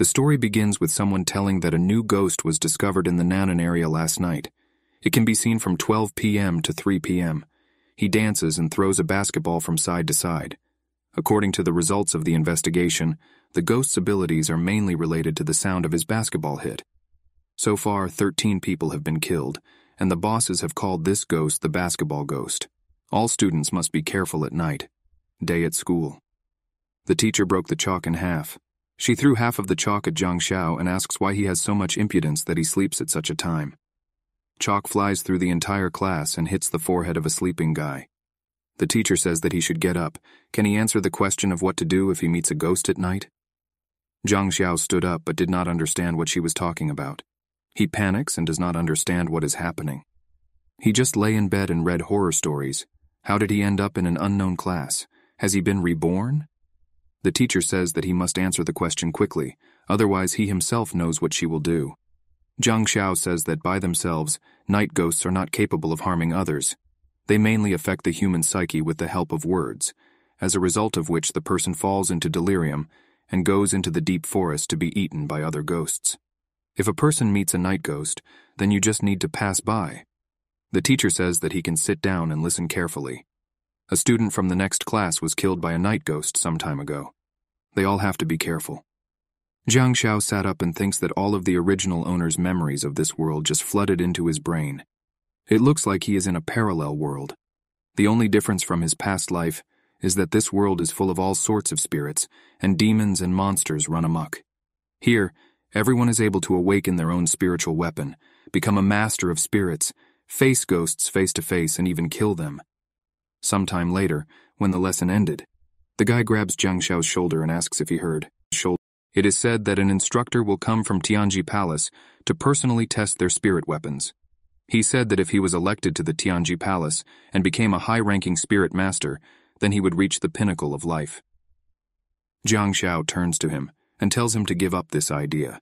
The story begins with someone telling that a new ghost was discovered in the Nanan area last night. It can be seen from 12 p.m. to 3 p.m. He dances and throws a basketball from side to side. According to the results of the investigation, the ghost's abilities are mainly related to the sound of his basketball hit. So far, 13 people have been killed, and the bosses have called this ghost the basketball ghost. All students must be careful at night. Day at school. The teacher broke the chalk in half. She threw half of the chalk at Zhang Xiao and asks why he has so much impudence that he sleeps at such a time. Chalk flies through the entire class and hits the forehead of a sleeping guy. The teacher says that he should get up. Can he answer the question of what to do if he meets a ghost at night? Zhang Xiao stood up but did not understand what she was talking about. He panics and does not understand what is happening. He just lay in bed and read horror stories. How did he end up in an unknown class? Has he been reborn? The teacher says that he must answer the question quickly, otherwise he himself knows what she will do. Zhang Xiao says that by themselves, night ghosts are not capable of harming others. They mainly affect the human psyche with the help of words, as a result of which the person falls into delirium and goes into the deep forest to be eaten by other ghosts. If a person meets a night ghost, then you just need to pass by. The teacher says that he can sit down and listen carefully. A student from the next class was killed by a night ghost some time ago. They all have to be careful. Jiang Xiao sat up and thinks that all of the original owner's memories of this world just flooded into his brain. It looks like he is in a parallel world. The only difference from his past life is that this world is full of all sorts of spirits, and demons and monsters run amuck. Here, everyone is able to awaken their own spiritual weapon, become a master of spirits, face ghosts face to face, and even kill them. Sometime later, when the lesson ended, the guy grabs Jiang Xiao's shoulder and asks if he heard. It is said that an instructor will come from Tianji Palace to personally test their spirit weapons. He said that if he was elected to the Tianji Palace and became a high-ranking spirit master, then he would reach the pinnacle of life. Jiang Xiao turns to him and tells him to give up this idea.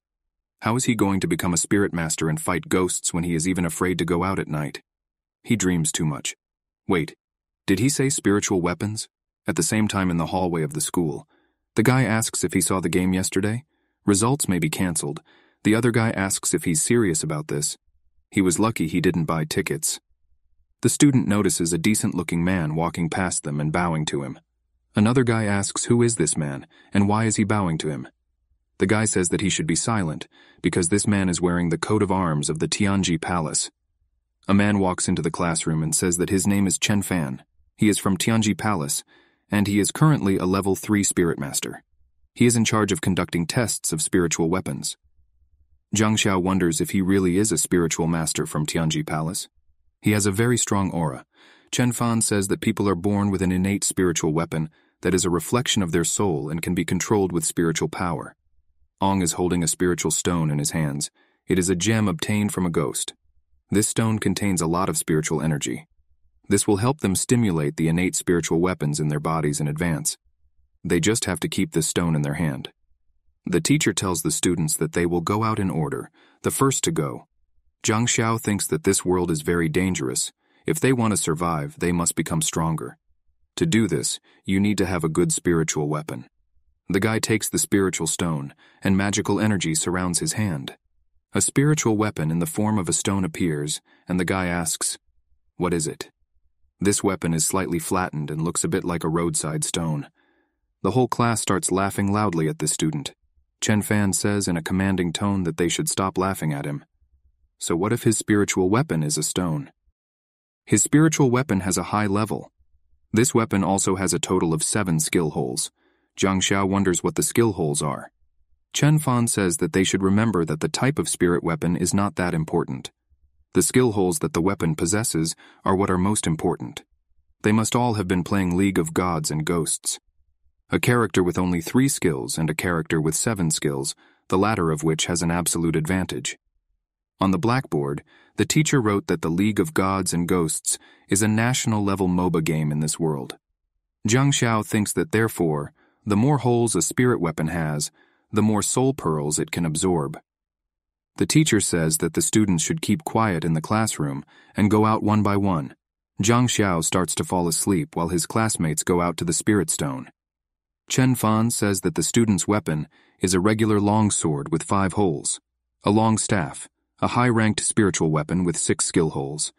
How is he going to become a spirit master and fight ghosts when he is even afraid to go out at night? He dreams too much. Wait, did he say spiritual weapons? At the same time in the hallway of the school. The guy asks if he saw the game yesterday. Results may be canceled. The other guy asks if he's serious about this. He was lucky he didn't buy tickets. The student notices a decent-looking man walking past them and bowing to him. Another guy asks who is this man and why is he bowing to him. The guy says that he should be silent because this man is wearing the coat of arms of the Tianji Palace. A man walks into the classroom and says that his name is Chen Fan. He is from Tianji Palace, and he is currently a level 3 spirit master. He is in charge of conducting tests of spiritual weapons. Zhang Xiao wonders if he really is a spiritual master from Tianji Palace. He has a very strong aura. Chen Fan says that people are born with an innate spiritual weapon that is a reflection of their soul and can be controlled with spiritual power. Ong is holding a spiritual stone in his hands. It is a gem obtained from a ghost. This stone contains a lot of spiritual energy. This will help them stimulate the innate spiritual weapons in their bodies in advance. They just have to keep this stone in their hand. The teacher tells the students that they will go out in order, the first to go. Zhang Xiao thinks that this world is very dangerous. If they want to survive, they must become stronger. To do this, you need to have a good spiritual weapon. The guy takes the spiritual stone, and magical energy surrounds his hand. A spiritual weapon in the form of a stone appears, and the guy asks, What is it? This weapon is slightly flattened and looks a bit like a roadside stone. The whole class starts laughing loudly at the student. Chen Fan says in a commanding tone that they should stop laughing at him. So, what if his spiritual weapon is a stone? His spiritual weapon has a high level. This weapon also has a total of seven skill holes. Zhang Xiao wonders what the skill holes are. Chen Fan says that they should remember that the type of spirit weapon is not that important. The skill holes that the weapon possesses are what are most important. They must all have been playing League of Gods and Ghosts. A character with only three skills and a character with seven skills, the latter of which has an absolute advantage. On the blackboard, the teacher wrote that the League of Gods and Ghosts is a national level MOBA game in this world. Jiang Xiao thinks that therefore, the more holes a spirit weapon has, the more soul pearls it can absorb. The teacher says that the students should keep quiet in the classroom and go out one by one. Zhang Xiao starts to fall asleep while his classmates go out to the Spirit Stone. Chen Fan says that the student's weapon is a regular long sword with five holes, a long staff, a high ranked spiritual weapon with six skill holes,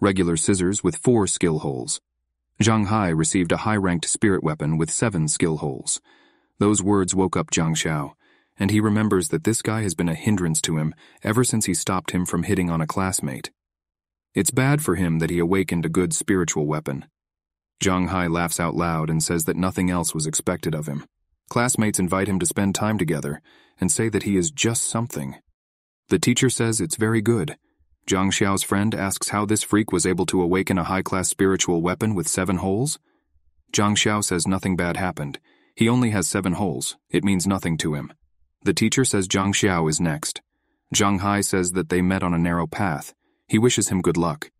regular scissors with four skill holes. Zhang Hai received a high ranked spirit weapon with seven skill holes. Those words woke up Zhang Xiao and he remembers that this guy has been a hindrance to him ever since he stopped him from hitting on a classmate. It's bad for him that he awakened a good spiritual weapon. Zhang Hai laughs out loud and says that nothing else was expected of him. Classmates invite him to spend time together and say that he is just something. The teacher says it's very good. Zhang Xiao's friend asks how this freak was able to awaken a high class spiritual weapon with seven holes. Zhang Xiao says nothing bad happened. He only has seven holes, it means nothing to him. The teacher says Zhang Xiao is next. Zhang Hai says that they met on a narrow path. He wishes him good luck.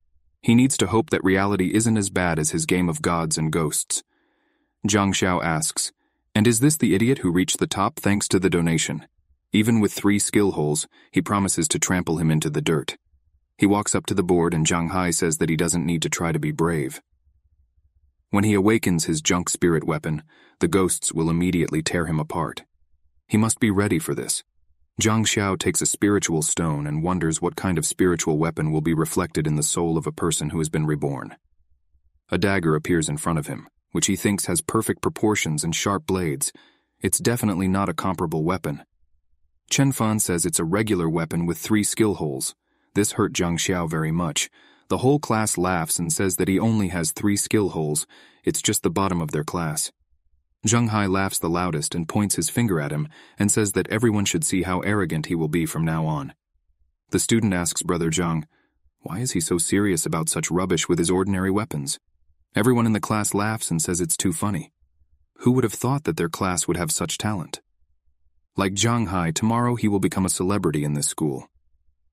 He needs to hope that reality isn't as bad as his game of gods and ghosts. Zhang Xiao asks, And is this the idiot who reached the top thanks to the donation? Even with three skill holes, he promises to trample him into the dirt. He walks up to the board and Zhang Hai says that he doesn't need to try to be brave. When he awakens his junk spirit weapon, the ghosts will immediately tear him apart. He must be ready for this. Zhang Xiao takes a spiritual stone and wonders what kind of spiritual weapon will be reflected in the soul of a person who has been reborn. A dagger appears in front of him, which he thinks has perfect proportions and sharp blades. It's definitely not a comparable weapon. Chen Fan says it's a regular weapon with three skill holes. This hurt Zhang Xiao very much. The whole class laughs and says that he only has three skill holes. It's just the bottom of their class. Zheng Hai laughs the loudest and points his finger at him and says that everyone should see how arrogant he will be from now on. The student asks Brother Jiang, why is he so serious about such rubbish with his ordinary weapons? Everyone in the class laughs and says it's too funny. Who would have thought that their class would have such talent? Like Zhang Hai, tomorrow he will become a celebrity in this school.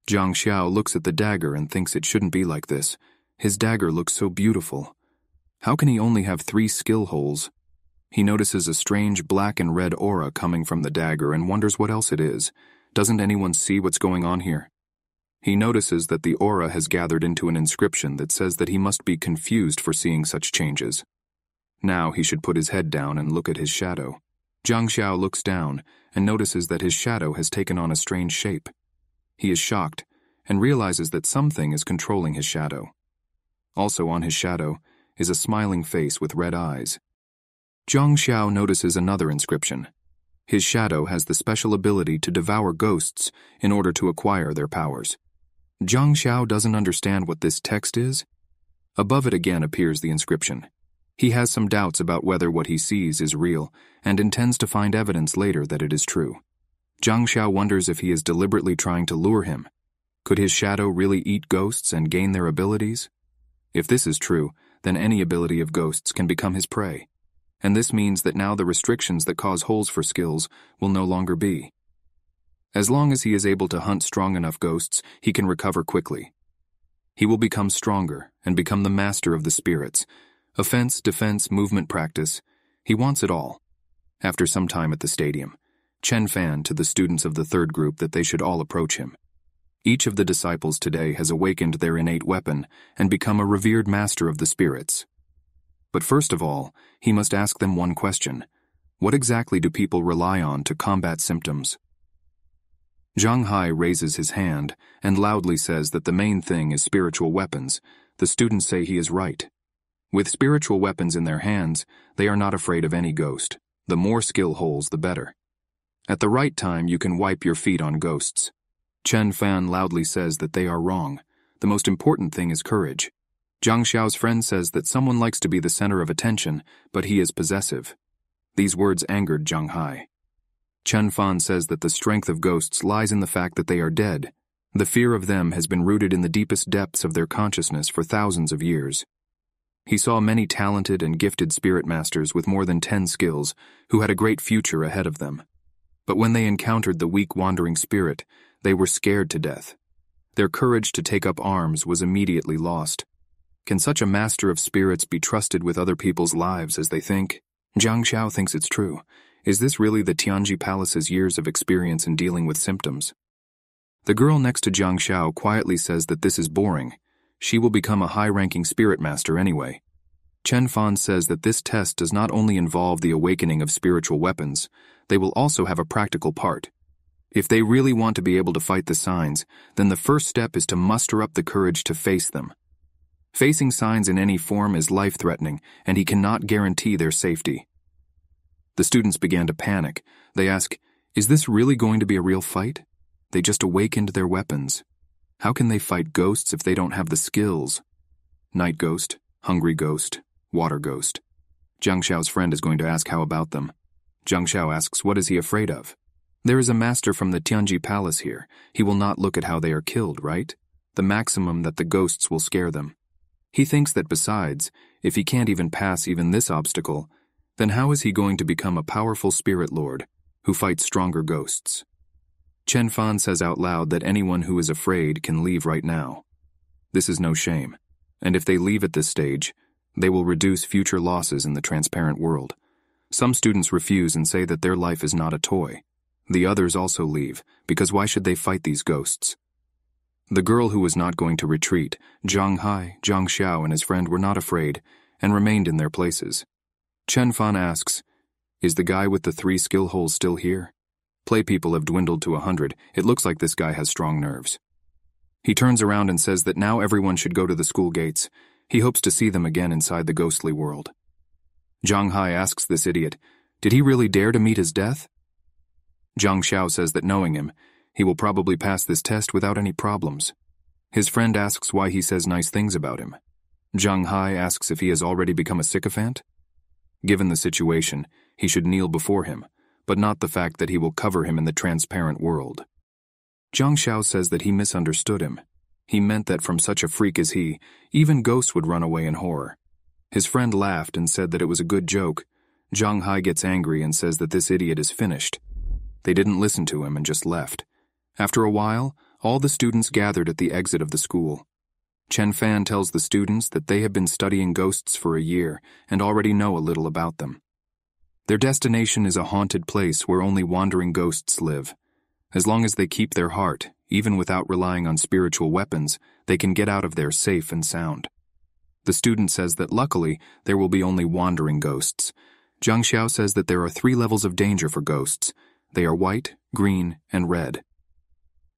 Zhang Xiao looks at the dagger and thinks it shouldn't be like this. His dagger looks so beautiful. How can he only have three skill holes he notices a strange black and red aura coming from the dagger and wonders what else it is. Doesn't anyone see what's going on here? He notices that the aura has gathered into an inscription that says that he must be confused for seeing such changes. Now he should put his head down and look at his shadow. Jiang Xiao looks down and notices that his shadow has taken on a strange shape. He is shocked and realizes that something is controlling his shadow. Also on his shadow is a smiling face with red eyes Zhang Xiao notices another inscription. His shadow has the special ability to devour ghosts in order to acquire their powers. Zhang Xiao doesn't understand what this text is. Above it again appears the inscription. He has some doubts about whether what he sees is real and intends to find evidence later that it is true. Zhang Xiao wonders if he is deliberately trying to lure him. Could his shadow really eat ghosts and gain their abilities? If this is true, then any ability of ghosts can become his prey and this means that now the restrictions that cause holes for skills will no longer be. As long as he is able to hunt strong enough ghosts, he can recover quickly. He will become stronger and become the master of the spirits. Offense, defense, movement practice. He wants it all. After some time at the stadium, Chen Fan to the students of the third group that they should all approach him. Each of the disciples today has awakened their innate weapon and become a revered master of the spirits. But first of all, he must ask them one question What exactly do people rely on to combat symptoms? Zhang Hai raises his hand and loudly says that the main thing is spiritual weapons. The students say he is right. With spiritual weapons in their hands, they are not afraid of any ghost. The more skill holes, the better. At the right time, you can wipe your feet on ghosts. Chen Fan loudly says that they are wrong. The most important thing is courage. Zhang Xiao's friend says that someone likes to be the center of attention, but he is possessive. These words angered Zhang Hai. Chen Fan says that the strength of ghosts lies in the fact that they are dead. The fear of them has been rooted in the deepest depths of their consciousness for thousands of years. He saw many talented and gifted spirit masters with more than 10 skills who had a great future ahead of them. But when they encountered the weak wandering spirit, they were scared to death. Their courage to take up arms was immediately lost. Can such a master of spirits be trusted with other people's lives as they think? Jiang Xiao thinks it's true. Is this really the Tianji Palace's years of experience in dealing with symptoms? The girl next to Jiang Xiao quietly says that this is boring. She will become a high-ranking spirit master anyway. Chen Fan says that this test does not only involve the awakening of spiritual weapons, they will also have a practical part. If they really want to be able to fight the signs, then the first step is to muster up the courage to face them. Facing signs in any form is life threatening, and he cannot guarantee their safety. The students began to panic. They ask, Is this really going to be a real fight? They just awakened their weapons. How can they fight ghosts if they don't have the skills? Night ghost, hungry ghost, water ghost. Jiang Xiao's friend is going to ask how about them. Jiang Xiao asks, What is he afraid of? There is a master from the Tianji Palace here. He will not look at how they are killed, right? The maximum that the ghosts will scare them. He thinks that besides, if he can't even pass even this obstacle, then how is he going to become a powerful spirit lord who fights stronger ghosts? Chen Fan says out loud that anyone who is afraid can leave right now. This is no shame, and if they leave at this stage, they will reduce future losses in the transparent world. Some students refuse and say that their life is not a toy. The others also leave, because why should they fight these ghosts? The girl who was not going to retreat, Zhang Hai, Zhang Xiao, and his friend were not afraid and remained in their places. Chen Fan asks, Is the guy with the three skill holes still here? Play people have dwindled to a hundred. It looks like this guy has strong nerves. He turns around and says that now everyone should go to the school gates. He hopes to see them again inside the ghostly world. Zhang Hai asks this idiot, Did he really dare to meet his death? Zhang Xiao says that knowing him, he will probably pass this test without any problems. His friend asks why he says nice things about him. Zhang Hai asks if he has already become a sycophant. Given the situation, he should kneel before him, but not the fact that he will cover him in the transparent world. Zhang Xiao says that he misunderstood him. He meant that from such a freak as he, even ghosts would run away in horror. His friend laughed and said that it was a good joke. Zhang Hai gets angry and says that this idiot is finished. They didn't listen to him and just left. After a while, all the students gathered at the exit of the school. Chen Fan tells the students that they have been studying ghosts for a year and already know a little about them. Their destination is a haunted place where only wandering ghosts live. As long as they keep their heart, even without relying on spiritual weapons, they can get out of there safe and sound. The student says that luckily, there will be only wandering ghosts. Zhang Xiao says that there are three levels of danger for ghosts. They are white, green, and red.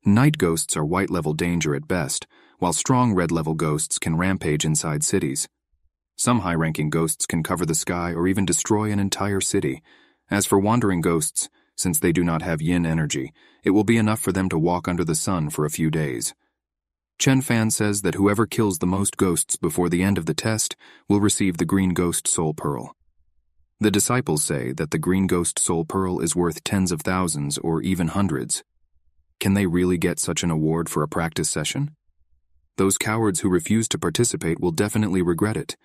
Night ghosts are white level danger at best, while strong red level ghosts can rampage inside cities. Some high ranking ghosts can cover the sky or even destroy an entire city. As for wandering ghosts, since they do not have yin energy, it will be enough for them to walk under the sun for a few days. Chen Fan says that whoever kills the most ghosts before the end of the test will receive the Green Ghost Soul Pearl. The disciples say that the Green Ghost Soul Pearl is worth tens of thousands or even hundreds. Can they really get such an award for a practice session? Those cowards who refuse to participate will definitely regret it.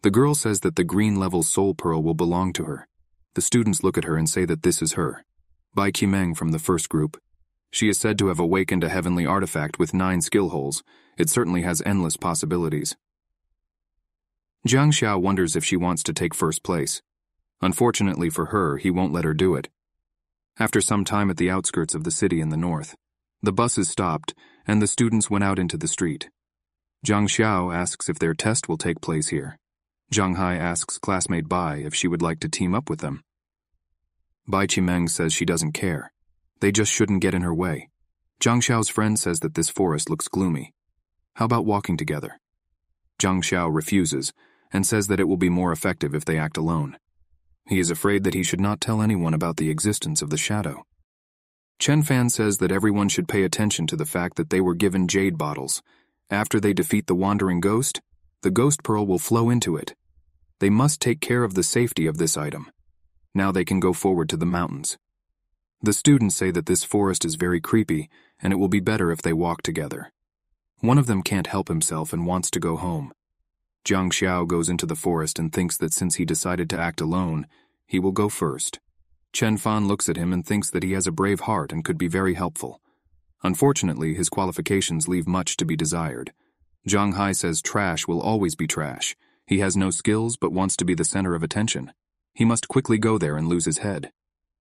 The girl says that the green level soul pearl will belong to her. The students look at her and say that this is her. Bai Qimeng from the first group. She is said to have awakened a heavenly artifact with nine skill holes. It certainly has endless possibilities. Jiang Xiao wonders if she wants to take first place. Unfortunately for her, he won't let her do it. After some time at the outskirts of the city in the north, the buses stopped, and the students went out into the street. Zhang Xiao asks if their test will take place here. Zhang Hai asks classmate Bai if she would like to team up with them. Bai Qimeng says she doesn't care. They just shouldn't get in her way. Zhang Xiao's friend says that this forest looks gloomy. How about walking together? Zhang Xiao refuses and says that it will be more effective if they act alone. He is afraid that he should not tell anyone about the existence of the shadow. Chen Fan says that everyone should pay attention to the fact that they were given jade bottles. After they defeat the wandering ghost, the ghost pearl will flow into it. They must take care of the safety of this item. Now they can go forward to the mountains. The students say that this forest is very creepy, and it will be better if they walk together. One of them can't help himself and wants to go home. Jiang Xiao goes into the forest and thinks that since he decided to act alone, he will go first. Chen Fan looks at him and thinks that he has a brave heart and could be very helpful. Unfortunately, his qualifications leave much to be desired. Zhang Hai says trash will always be trash. He has no skills but wants to be the center of attention. He must quickly go there and lose his head.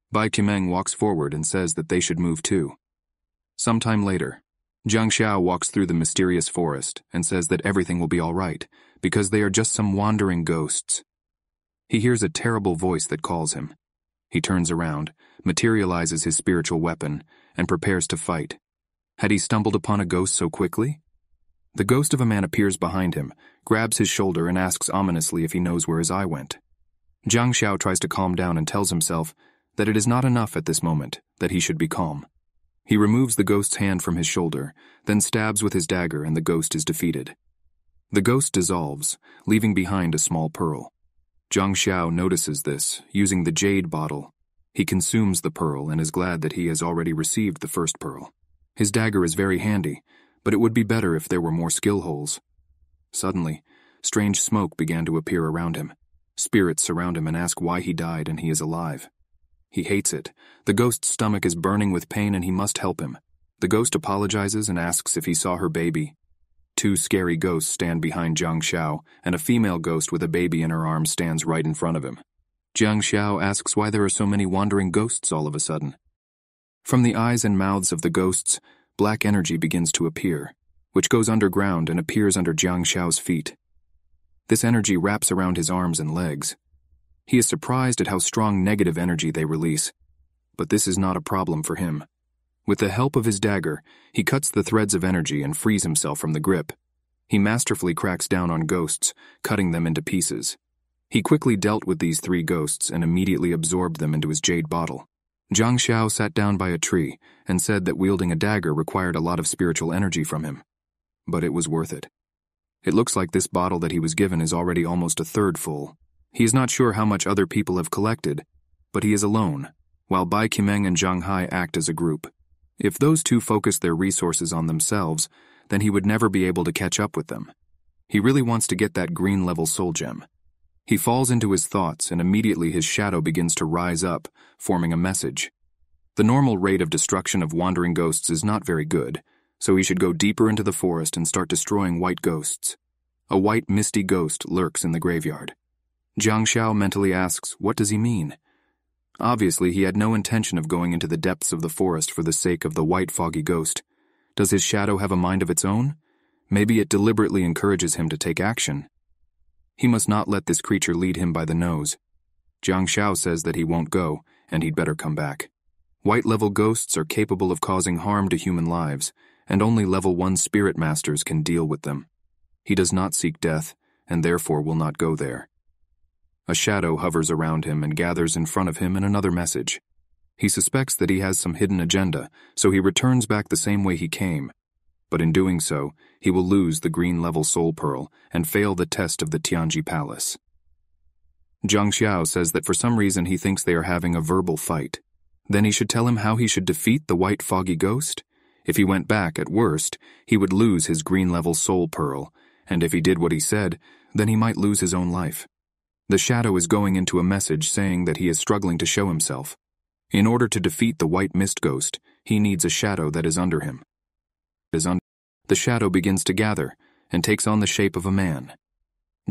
Bai Qimeng walks forward and says that they should move too. Sometime later, Jiang Xiao walks through the mysterious forest and says that everything will be all right, because they are just some wandering ghosts. He hears a terrible voice that calls him. He turns around, materializes his spiritual weapon, and prepares to fight. Had he stumbled upon a ghost so quickly? The ghost of a man appears behind him, grabs his shoulder, and asks ominously if he knows where his eye went. Jiang Xiao tries to calm down and tells himself that it is not enough at this moment, that he should be calm. He removes the ghost's hand from his shoulder, then stabs with his dagger, and the ghost is defeated. The ghost dissolves, leaving behind a small pearl. Zhang Xiao notices this, using the jade bottle. He consumes the pearl and is glad that he has already received the first pearl. His dagger is very handy, but it would be better if there were more skill holes. Suddenly, strange smoke began to appear around him. Spirits surround him and ask why he died and he is alive. He hates it. The ghost's stomach is burning with pain and he must help him. The ghost apologizes and asks if he saw her baby. Two scary ghosts stand behind Jiang Xiao, and a female ghost with a baby in her arms stands right in front of him. Jiang Xiao asks why there are so many wandering ghosts all of a sudden. From the eyes and mouths of the ghosts, black energy begins to appear, which goes underground and appears under Jiang Xiao's feet. This energy wraps around his arms and legs. He is surprised at how strong negative energy they release, but this is not a problem for him. With the help of his dagger, he cuts the threads of energy and frees himself from the grip. He masterfully cracks down on ghosts, cutting them into pieces. He quickly dealt with these three ghosts and immediately absorbed them into his jade bottle. Zhang Xiao sat down by a tree and said that wielding a dagger required a lot of spiritual energy from him. But it was worth it. It looks like this bottle that he was given is already almost a third full. He is not sure how much other people have collected, but he is alone, while Bai Qimeng and Zhang Hai act as a group. If those two focused their resources on themselves, then he would never be able to catch up with them. He really wants to get that green level soul gem. He falls into his thoughts, and immediately his shadow begins to rise up, forming a message. The normal rate of destruction of wandering ghosts is not very good, so he should go deeper into the forest and start destroying white ghosts. A white, misty ghost lurks in the graveyard. Jiang Shao mentally asks, What does he mean? Obviously, he had no intention of going into the depths of the forest for the sake of the white foggy ghost. Does his shadow have a mind of its own? Maybe it deliberately encourages him to take action. He must not let this creature lead him by the nose. Jiang Xiao says that he won't go, and he'd better come back. White level ghosts are capable of causing harm to human lives, and only level 1 spirit masters can deal with them. He does not seek death, and therefore will not go there. A shadow hovers around him and gathers in front of him in another message. He suspects that he has some hidden agenda, so he returns back the same way he came. But in doing so, he will lose the green level soul pearl and fail the test of the Tianji Palace. Zhang Xiao says that for some reason he thinks they are having a verbal fight. Then he should tell him how he should defeat the white foggy ghost? If he went back, at worst, he would lose his green level soul pearl, and if he did what he said, then he might lose his own life. The shadow is going into a message saying that he is struggling to show himself. In order to defeat the white mist ghost, he needs a shadow that is under him. the shadow begins to gather and takes on the shape of a man.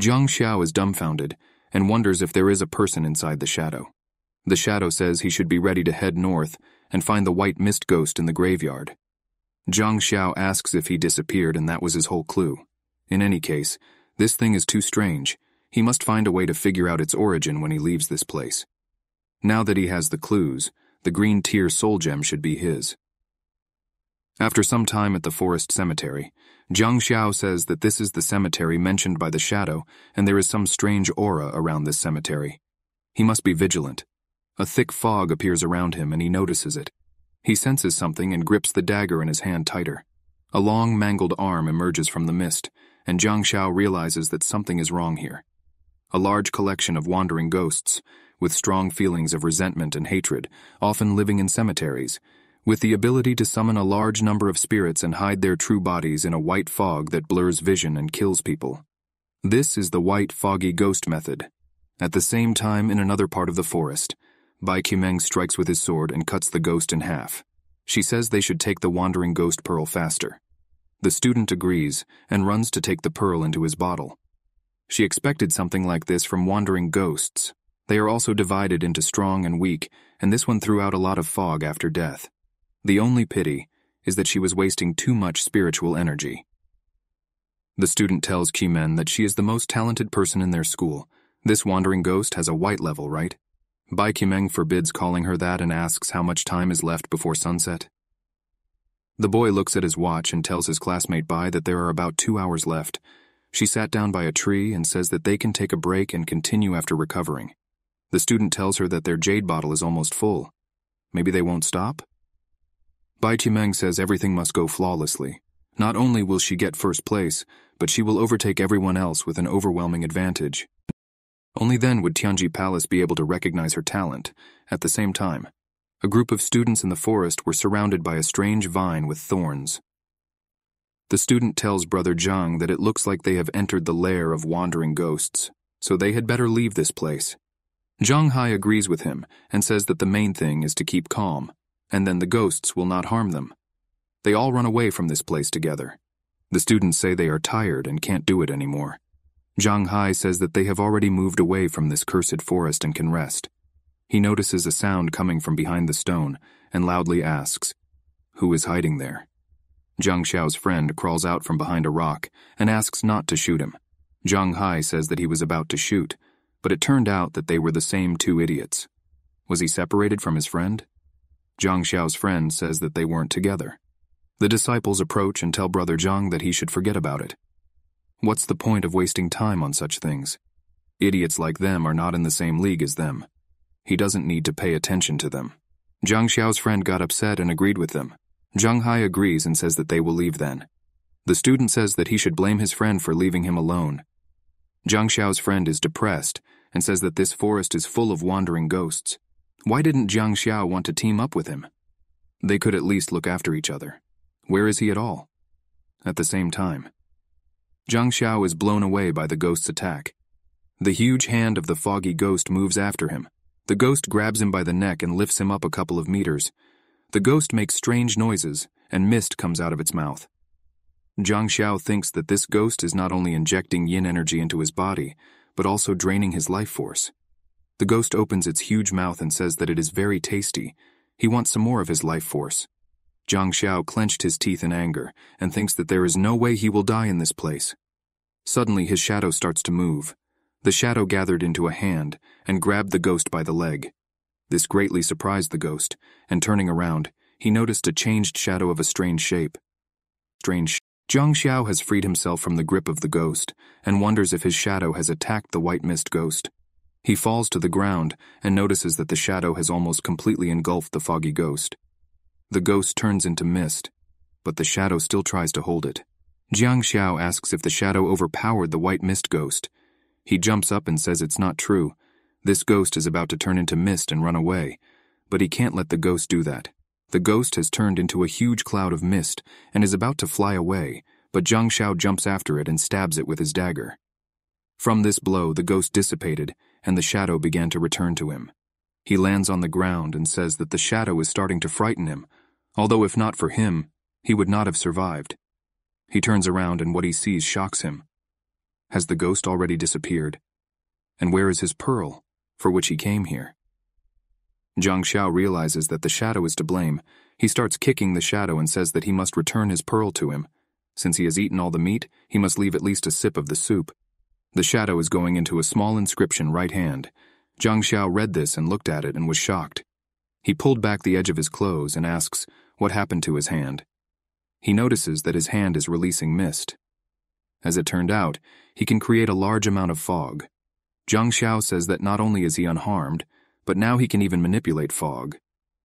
Jiang Xiao is dumbfounded and wonders if there is a person inside the shadow. The shadow says he should be ready to head north and find the white mist ghost in the graveyard. Zhang Xiao asks if he disappeared and that was his whole clue. In any case, this thing is too strange, he must find a way to figure out its origin when he leaves this place. Now that he has the clues, the green tear soul gem should be his. After some time at the forest cemetery, Jiang Xiao says that this is the cemetery mentioned by the shadow and there is some strange aura around this cemetery. He must be vigilant. A thick fog appears around him and he notices it. He senses something and grips the dagger in his hand tighter. A long, mangled arm emerges from the mist, and Jiang Xiao realizes that something is wrong here a large collection of wandering ghosts, with strong feelings of resentment and hatred, often living in cemeteries, with the ability to summon a large number of spirits and hide their true bodies in a white fog that blurs vision and kills people. This is the white foggy ghost method. At the same time, in another part of the forest, Bai Qimeng strikes with his sword and cuts the ghost in half. She says they should take the wandering ghost pearl faster. The student agrees and runs to take the pearl into his bottle. She expected something like this from wandering ghosts. They are also divided into strong and weak, and this one threw out a lot of fog after death. The only pity is that she was wasting too much spiritual energy. The student tells Kimen that she is the most talented person in their school. This wandering ghost has a white level, right? Bai Kimeng forbids calling her that and asks how much time is left before sunset. The boy looks at his watch and tells his classmate Bai that there are about two hours left, she sat down by a tree and says that they can take a break and continue after recovering. The student tells her that their jade bottle is almost full. Maybe they won't stop? Bai Qimeng says everything must go flawlessly. Not only will she get first place, but she will overtake everyone else with an overwhelming advantage. Only then would Tianji Palace be able to recognize her talent. At the same time, a group of students in the forest were surrounded by a strange vine with thorns. The student tells Brother Zhang that it looks like they have entered the lair of wandering ghosts, so they had better leave this place. Zhang Hai agrees with him and says that the main thing is to keep calm, and then the ghosts will not harm them. They all run away from this place together. The students say they are tired and can't do it anymore. Zhang Hai says that they have already moved away from this cursed forest and can rest. He notices a sound coming from behind the stone and loudly asks, Who is hiding there? Zhang Xiao's friend crawls out from behind a rock and asks not to shoot him. Zhang Hai says that he was about to shoot, but it turned out that they were the same two idiots. Was he separated from his friend? Zhang Xiao's friend says that they weren't together. The disciples approach and tell Brother Zhang that he should forget about it. What's the point of wasting time on such things? Idiots like them are not in the same league as them. He doesn't need to pay attention to them. Zhang Xiao's friend got upset and agreed with them, Jung Hai agrees and says that they will leave then. The student says that he should blame his friend for leaving him alone. Zhang Xiao's friend is depressed and says that this forest is full of wandering ghosts. Why didn't Jiang Xiao want to team up with him? They could at least look after each other. Where is he at all? At the same time, Zhang Xiao is blown away by the ghost's attack. The huge hand of the foggy ghost moves after him. The ghost grabs him by the neck and lifts him up a couple of meters, the ghost makes strange noises, and mist comes out of its mouth. Zhang Xiao thinks that this ghost is not only injecting yin energy into his body, but also draining his life force. The ghost opens its huge mouth and says that it is very tasty. He wants some more of his life force. Zhang Xiao clenched his teeth in anger and thinks that there is no way he will die in this place. Suddenly, his shadow starts to move. The shadow gathered into a hand and grabbed the ghost by the leg. This greatly surprised the ghost, and turning around, he noticed a changed shadow of a strange shape. Strange. Jiang Zhang Xiao has freed himself from the grip of the ghost and wonders if his shadow has attacked the white mist ghost. He falls to the ground and notices that the shadow has almost completely engulfed the foggy ghost. The ghost turns into mist, but the shadow still tries to hold it. Jiang Xiao asks if the shadow overpowered the white mist ghost. He jumps up and says it's not true, this ghost is about to turn into mist and run away, but he can't let the ghost do that. The ghost has turned into a huge cloud of mist and is about to fly away, but Zhang Xiao jumps after it and stabs it with his dagger. From this blow, the ghost dissipated, and the shadow began to return to him. He lands on the ground and says that the shadow is starting to frighten him, although if not for him, he would not have survived. He turns around and what he sees shocks him. Has the ghost already disappeared? And where is his pearl? for which he came here. Zhang Xiao realizes that the shadow is to blame. He starts kicking the shadow and says that he must return his pearl to him. Since he has eaten all the meat, he must leave at least a sip of the soup. The shadow is going into a small inscription right hand. Zhang Xiao read this and looked at it and was shocked. He pulled back the edge of his clothes and asks what happened to his hand. He notices that his hand is releasing mist. As it turned out, he can create a large amount of fog. Zhang Xiao says that not only is he unharmed, but now he can even manipulate fog.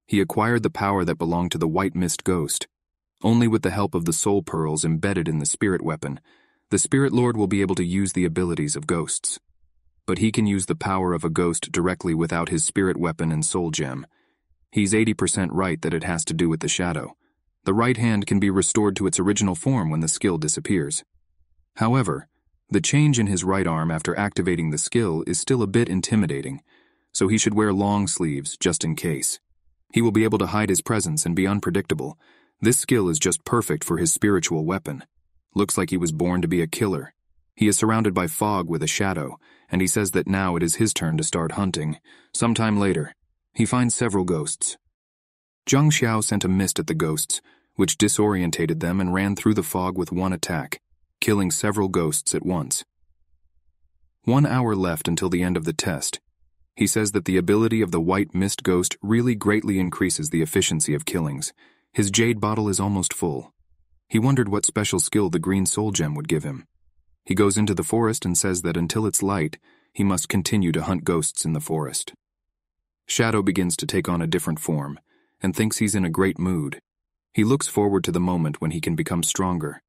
He acquired the power that belonged to the White Mist Ghost. Only with the help of the soul pearls embedded in the spirit weapon, the Spirit Lord will be able to use the abilities of ghosts. But he can use the power of a ghost directly without his spirit weapon and soul gem. He's 80% right that it has to do with the shadow. The right hand can be restored to its original form when the skill disappears. However, the change in his right arm after activating the skill is still a bit intimidating, so he should wear long sleeves just in case. He will be able to hide his presence and be unpredictable. This skill is just perfect for his spiritual weapon. Looks like he was born to be a killer. He is surrounded by fog with a shadow, and he says that now it is his turn to start hunting. Sometime later, he finds several ghosts. Zhang Xiao sent a mist at the ghosts, which disorientated them and ran through the fog with one attack killing several ghosts at once. One hour left until the end of the test. He says that the ability of the white mist ghost really greatly increases the efficiency of killings. His jade bottle is almost full. He wondered what special skill the green soul gem would give him. He goes into the forest and says that until it's light, he must continue to hunt ghosts in the forest. Shadow begins to take on a different form and thinks he's in a great mood. He looks forward to the moment when he can become stronger.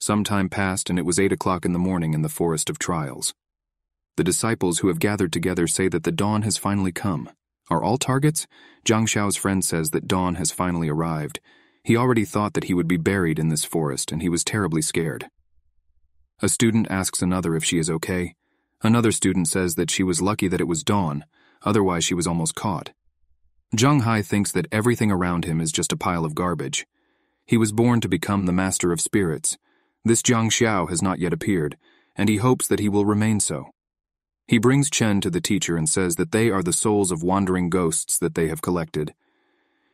Some time passed, and it was eight o'clock in the morning in the forest of trials. The disciples who have gathered together say that the dawn has finally come. Are all targets? Zhang Xiao's friend says that dawn has finally arrived. He already thought that he would be buried in this forest, and he was terribly scared. A student asks another if she is okay. Another student says that she was lucky that it was dawn, otherwise, she was almost caught. Zhang Hai thinks that everything around him is just a pile of garbage. He was born to become the master of spirits this Jiang Xiao has not yet appeared, and he hopes that he will remain so. He brings Chen to the teacher and says that they are the souls of wandering ghosts that they have collected.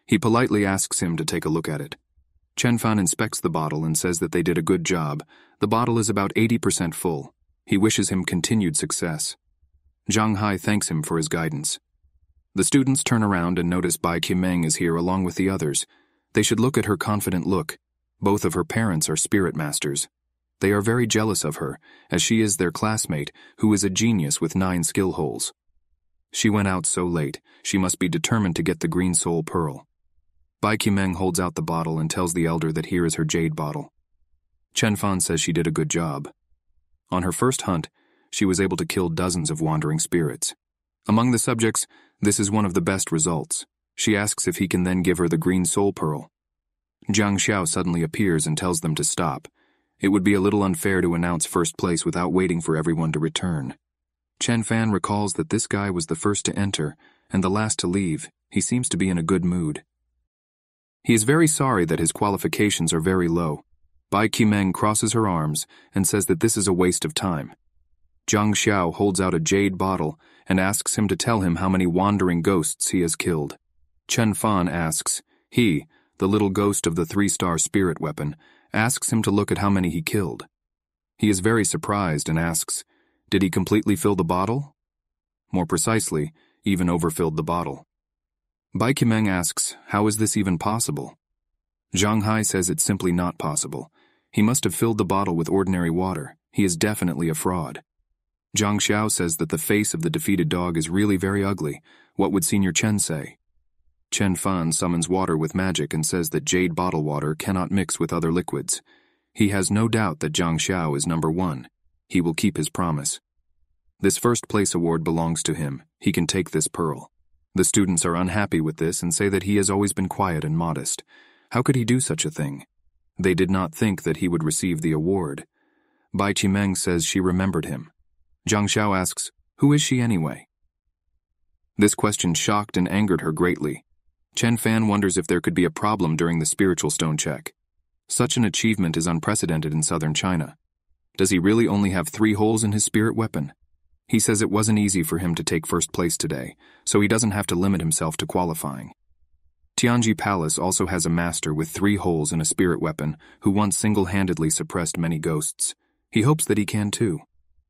He politely asks him to take a look at it. Chen Fan inspects the bottle and says that they did a good job. The bottle is about 80% full. He wishes him continued success. Zhang Hai thanks him for his guidance. The students turn around and notice Bai Qimeng is here along with the others. They should look at her confident look. Both of her parents are spirit masters. They are very jealous of her, as she is their classmate, who is a genius with nine skill holes. She went out so late, she must be determined to get the green soul pearl. Bai Qimeng holds out the bottle and tells the elder that here is her jade bottle. Chen Fan says she did a good job. On her first hunt, she was able to kill dozens of wandering spirits. Among the subjects, this is one of the best results. She asks if he can then give her the green soul pearl. Jiang Xiao suddenly appears and tells them to stop. It would be a little unfair to announce first place without waiting for everyone to return. Chen Fan recalls that this guy was the first to enter and the last to leave. He seems to be in a good mood. He is very sorry that his qualifications are very low. Bai Qimeng crosses her arms and says that this is a waste of time. Zhang Xiao holds out a jade bottle and asks him to tell him how many wandering ghosts he has killed. Chen Fan asks, he, the little ghost of the three star spirit weapon, asks him to look at how many he killed. He is very surprised and asks, Did he completely fill the bottle? More precisely, even overfilled the bottle. Bai Kimeng asks, How is this even possible? Zhang Hai says it's simply not possible. He must have filled the bottle with ordinary water. He is definitely a fraud. Zhang Xiao says that the face of the defeated dog is really very ugly. What would Senior Chen say? Chen Fan summons water with magic and says that jade bottle water cannot mix with other liquids. He has no doubt that Zhang Xiao is number one. He will keep his promise. This first place award belongs to him. He can take this pearl. The students are unhappy with this and say that he has always been quiet and modest. How could he do such a thing? They did not think that he would receive the award. Bai Qimeng says she remembered him. Zhang Xiao asks, Who is she anyway? This question shocked and angered her greatly. Chen Fan wonders if there could be a problem during the spiritual stone check. Such an achievement is unprecedented in southern China. Does he really only have three holes in his spirit weapon? He says it wasn't easy for him to take first place today, so he doesn't have to limit himself to qualifying. Tianji Palace also has a master with three holes in a spirit weapon who once single-handedly suppressed many ghosts. He hopes that he can too.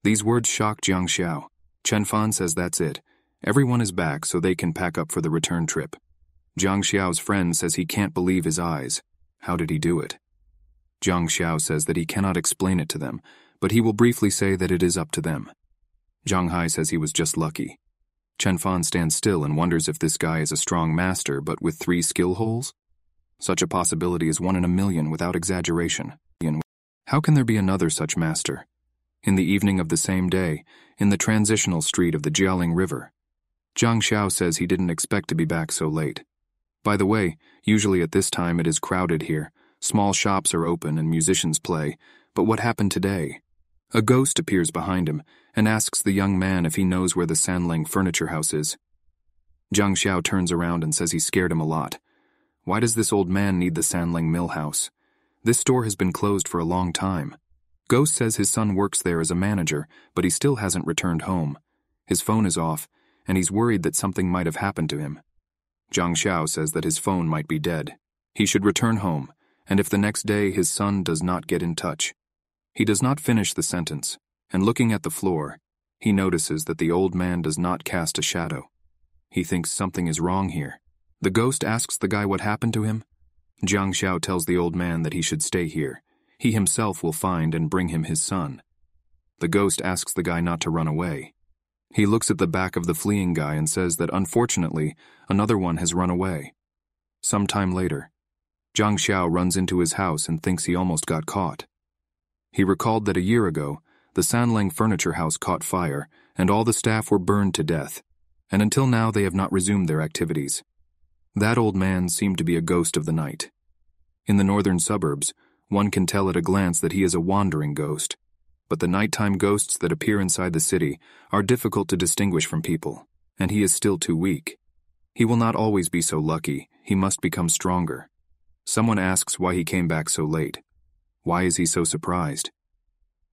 These words shock Jiang Xiao. Chen Fan says that's it. Everyone is back so they can pack up for the return trip. Jiang Xiao's friend says he can't believe his eyes. How did he do it? Jiang Xiao says that he cannot explain it to them, but he will briefly say that it is up to them. Zhang Hai says he was just lucky. Chen Fan stands still and wonders if this guy is a strong master but with three skill holes? Such a possibility is one in a million without exaggeration. How can there be another such master? In the evening of the same day, in the transitional street of the Jialing River, Zhang Xiao says he didn't expect to be back so late. By the way, usually at this time it is crowded here. Small shops are open and musicians play. But what happened today? A ghost appears behind him and asks the young man if he knows where the Sanling furniture house is. Zhang Xiao turns around and says he scared him a lot. Why does this old man need the Sanling Mill House? This store has been closed for a long time. Ghost says his son works there as a manager, but he still hasn't returned home. His phone is off, and he's worried that something might have happened to him. Zhang Xiao says that his phone might be dead. He should return home, and if the next day his son does not get in touch. He does not finish the sentence, and looking at the floor, he notices that the old man does not cast a shadow. He thinks something is wrong here. The ghost asks the guy what happened to him. Jiang Xiao tells the old man that he should stay here. He himself will find and bring him his son. The ghost asks the guy not to run away. He looks at the back of the fleeing guy and says that unfortunately, another one has run away. Sometime later, Zhang Xiao runs into his house and thinks he almost got caught. He recalled that a year ago, the Sanlang furniture house caught fire and all the staff were burned to death, and until now they have not resumed their activities. That old man seemed to be a ghost of the night. In the northern suburbs, one can tell at a glance that he is a wandering ghost, but the nighttime ghosts that appear inside the city are difficult to distinguish from people, and he is still too weak. He will not always be so lucky, he must become stronger. Someone asks why he came back so late. Why is he so surprised?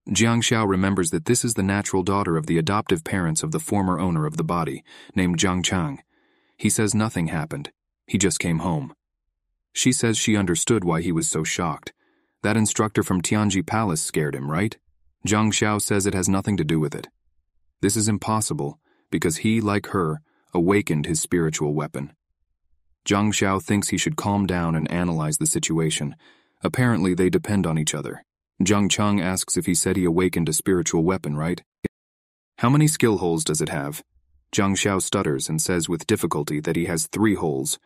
Jiang Xiao remembers that this is the natural daughter of the adoptive parents of the former owner of the body, named Jiang Chang. He says nothing happened, he just came home. She says she understood why he was so shocked. That instructor from Tianji Palace scared him, right? Zhang Xiao says it has nothing to do with it. This is impossible because he, like her, awakened his spiritual weapon. Zhang Xiao thinks he should calm down and analyze the situation. Apparently, they depend on each other. Zhang Cheng asks if he said he awakened a spiritual weapon, right? How many skill holes does it have? Zhang Xiao stutters and says with difficulty that he has three holes.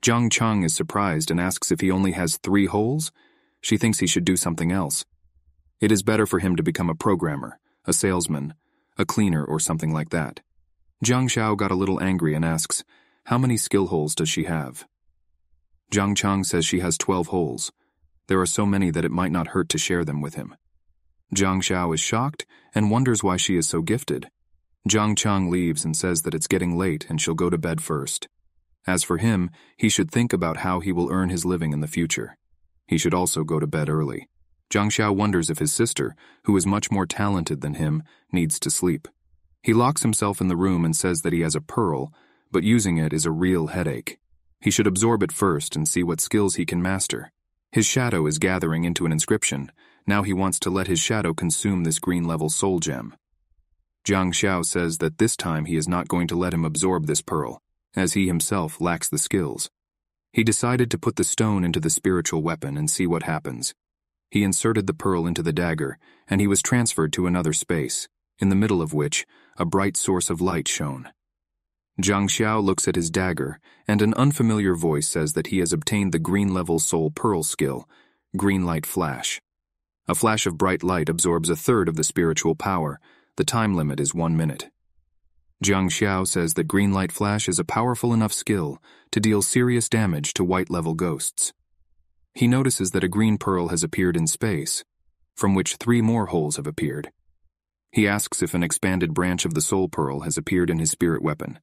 Zhang Cheng is surprised and asks if he only has three holes? She thinks he should do something else. It is better for him to become a programmer, a salesman, a cleaner, or something like that. Jiang Xiao got a little angry and asks, How many skill holes does she have? Jiang Chang says she has 12 holes. There are so many that it might not hurt to share them with him. Jiang Xiao is shocked and wonders why she is so gifted. Jiang Chang leaves and says that it's getting late and she'll go to bed first. As for him, he should think about how he will earn his living in the future. He should also go to bed early. Zhang Xiao wonders if his sister, who is much more talented than him, needs to sleep. He locks himself in the room and says that he has a pearl, but using it is a real headache. He should absorb it first and see what skills he can master. His shadow is gathering into an inscription. Now he wants to let his shadow consume this green level soul gem. Zhang Xiao says that this time he is not going to let him absorb this pearl, as he himself lacks the skills. He decided to put the stone into the spiritual weapon and see what happens. He inserted the pearl into the dagger, and he was transferred to another space, in the middle of which a bright source of light shone. Zhang Xiao looks at his dagger, and an unfamiliar voice says that he has obtained the green level soul pearl skill, green light flash. A flash of bright light absorbs a third of the spiritual power. The time limit is one minute. Jiang Xiao says that green light flash is a powerful enough skill to deal serious damage to white level ghosts he notices that a green pearl has appeared in space, from which three more holes have appeared. He asks if an expanded branch of the soul pearl has appeared in his spirit weapon.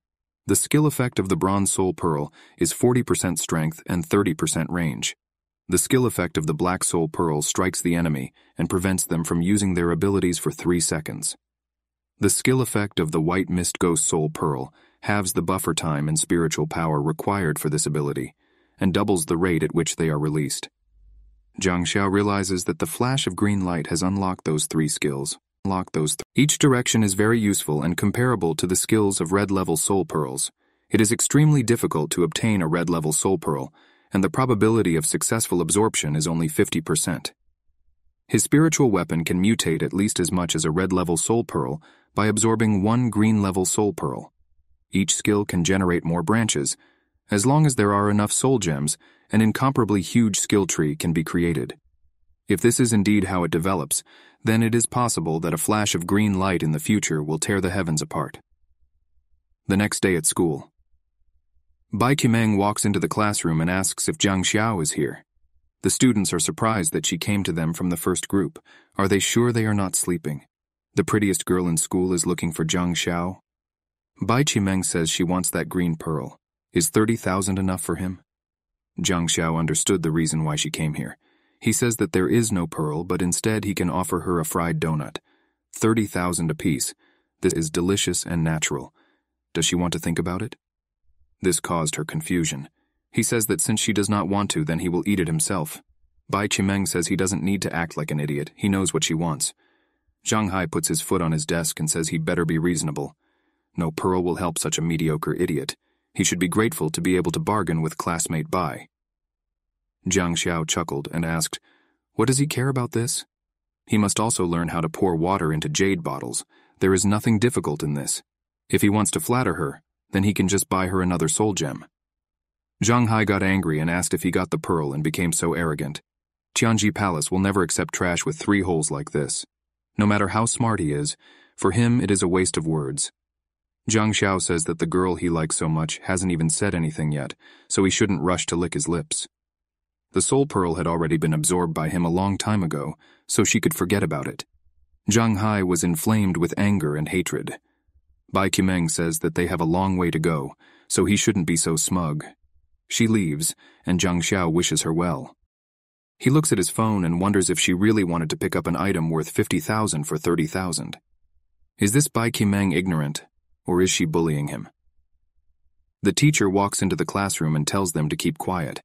The skill effect of the bronze soul pearl is 40% strength and 30% range. The skill effect of the black soul pearl strikes the enemy and prevents them from using their abilities for three seconds. The skill effect of the white mist ghost soul pearl halves the buffer time and spiritual power required for this ability and doubles the rate at which they are released. Zhang Xiao realizes that the flash of green light has unlocked those three skills. those th Each direction is very useful and comparable to the skills of red-level soul pearls. It is extremely difficult to obtain a red-level soul pearl, and the probability of successful absorption is only 50%. His spiritual weapon can mutate at least as much as a red-level soul pearl by absorbing one green-level soul pearl. Each skill can generate more branches, as long as there are enough soul gems, an incomparably huge skill tree can be created. If this is indeed how it develops, then it is possible that a flash of green light in the future will tear the heavens apart. The next day at school, Bai Qimeng walks into the classroom and asks if Jiang Xiao is here. The students are surprised that she came to them from the first group. Are they sure they are not sleeping? The prettiest girl in school is looking for Jiang Xiao. Bai Qimeng says she wants that green pearl. Is 30,000 enough for him? Jiang Xiao understood the reason why she came here. He says that there is no pearl, but instead he can offer her a fried donut. 30,000 apiece. This is delicious and natural. Does she want to think about it? This caused her confusion. He says that since she does not want to, then he will eat it himself. Bai Chimeng says he doesn't need to act like an idiot, he knows what she wants. Zhang Hai puts his foot on his desk and says he better be reasonable. No pearl will help such a mediocre idiot. He should be grateful to be able to bargain with classmate Bai. Jiang Xiao chuckled and asked, What does he care about this? He must also learn how to pour water into jade bottles. There is nothing difficult in this. If he wants to flatter her, then he can just buy her another soul gem. Zhang Hai got angry and asked if he got the pearl and became so arrogant. Tianji Palace will never accept trash with three holes like this. No matter how smart he is, for him it is a waste of words. Zhang Xiao says that the girl he likes so much hasn't even said anything yet, so he shouldn't rush to lick his lips. The soul pearl had already been absorbed by him a long time ago, so she could forget about it. Zhang Hai was inflamed with anger and hatred. Bai Qimeng says that they have a long way to go, so he shouldn't be so smug. She leaves, and Zhang Xiao wishes her well. He looks at his phone and wonders if she really wanted to pick up an item worth 50,000 for 30,000. Is this Bai Qimeng ignorant or is she bullying him? The teacher walks into the classroom and tells them to keep quiet.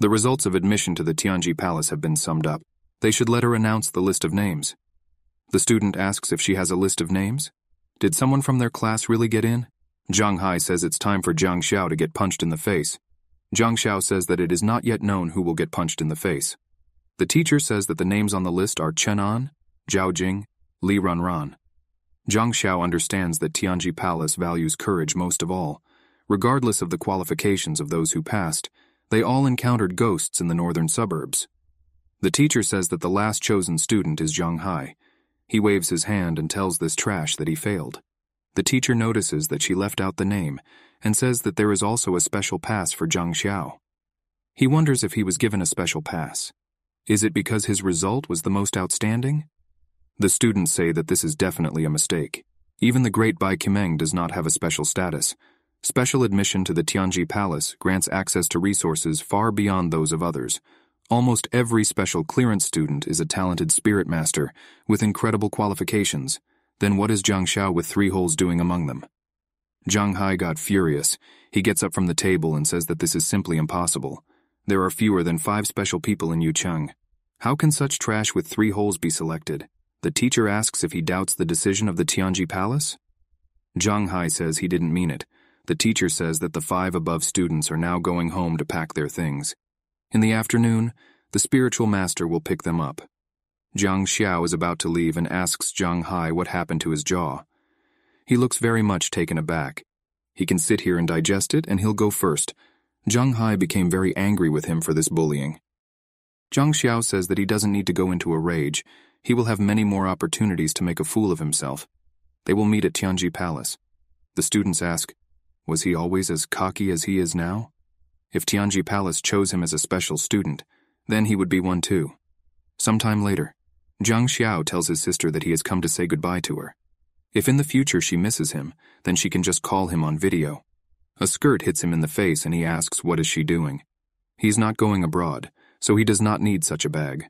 The results of admission to the Tianji Palace have been summed up. They should let her announce the list of names. The student asks if she has a list of names. Did someone from their class really get in? Zhang Hai says it's time for Zhang Xiao to get punched in the face. Zhang Xiao says that it is not yet known who will get punched in the face. The teacher says that the names on the list are Chen An, Zhao Jing, Li Runran. Zhang Xiao understands that Tianji Palace values courage most of all. Regardless of the qualifications of those who passed, they all encountered ghosts in the northern suburbs. The teacher says that the last chosen student is Zhang Hai. He waves his hand and tells this trash that he failed. The teacher notices that she left out the name and says that there is also a special pass for Zhang Xiao. He wonders if he was given a special pass. Is it because his result was the most outstanding? The students say that this is definitely a mistake. Even the Great Bai Kimeng does not have a special status. Special admission to the Tianji Palace grants access to resources far beyond those of others. Almost every special clearance student is a talented spirit master with incredible qualifications. Then what is Zhang Xiao with three holes doing among them? Zhang Hai got furious. He gets up from the table and says that this is simply impossible. There are fewer than five special people in Yucheng. How can such trash with three holes be selected? The teacher asks if he doubts the decision of the Tianji Palace? Zhang Hai says he didn't mean it. The teacher says that the five above students are now going home to pack their things. In the afternoon, the spiritual master will pick them up. Jiang Xiao is about to leave and asks Zhang Hai what happened to his jaw. He looks very much taken aback. He can sit here and digest it, and he'll go first. Zhang Hai became very angry with him for this bullying. Zhang Xiao says that he doesn't need to go into a rage. He will have many more opportunities to make a fool of himself. They will meet at Tianji Palace. The students ask, Was he always as cocky as he is now? If Tianji Palace chose him as a special student, then he would be one too. Sometime later, Jiang Xiao tells his sister that he has come to say goodbye to her. If in the future she misses him, then she can just call him on video. A skirt hits him in the face and he asks what is she doing. He's not going abroad, so he does not need such a bag.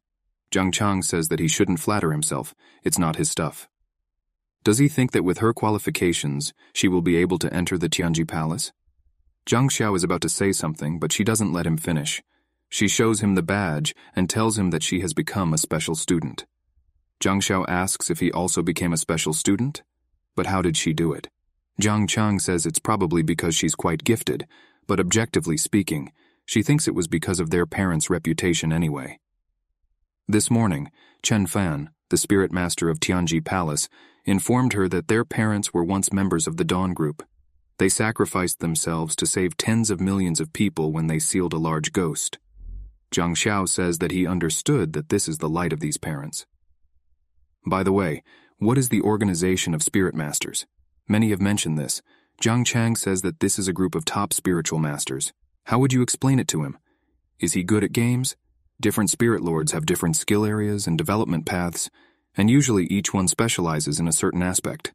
Jung Chang says that he shouldn't flatter himself, it's not his stuff. Does he think that with her qualifications, she will be able to enter the Tianji Palace? Zhang Xiao is about to say something, but she doesn't let him finish. She shows him the badge and tells him that she has become a special student. Zhang Xiao asks if he also became a special student, but how did she do it? Zhang Chang says it's probably because she's quite gifted, but objectively speaking, she thinks it was because of their parents' reputation anyway. This morning, Chen Fan, the spirit master of Tianji Palace, informed her that their parents were once members of the Dawn Group. They sacrificed themselves to save tens of millions of people when they sealed a large ghost. Zhang Xiao says that he understood that this is the light of these parents. By the way, what is the organization of spirit masters? Many have mentioned this. Zhang Chang says that this is a group of top spiritual masters. How would you explain it to him? Is he good at games? Different spirit lords have different skill areas and development paths, and usually each one specializes in a certain aspect.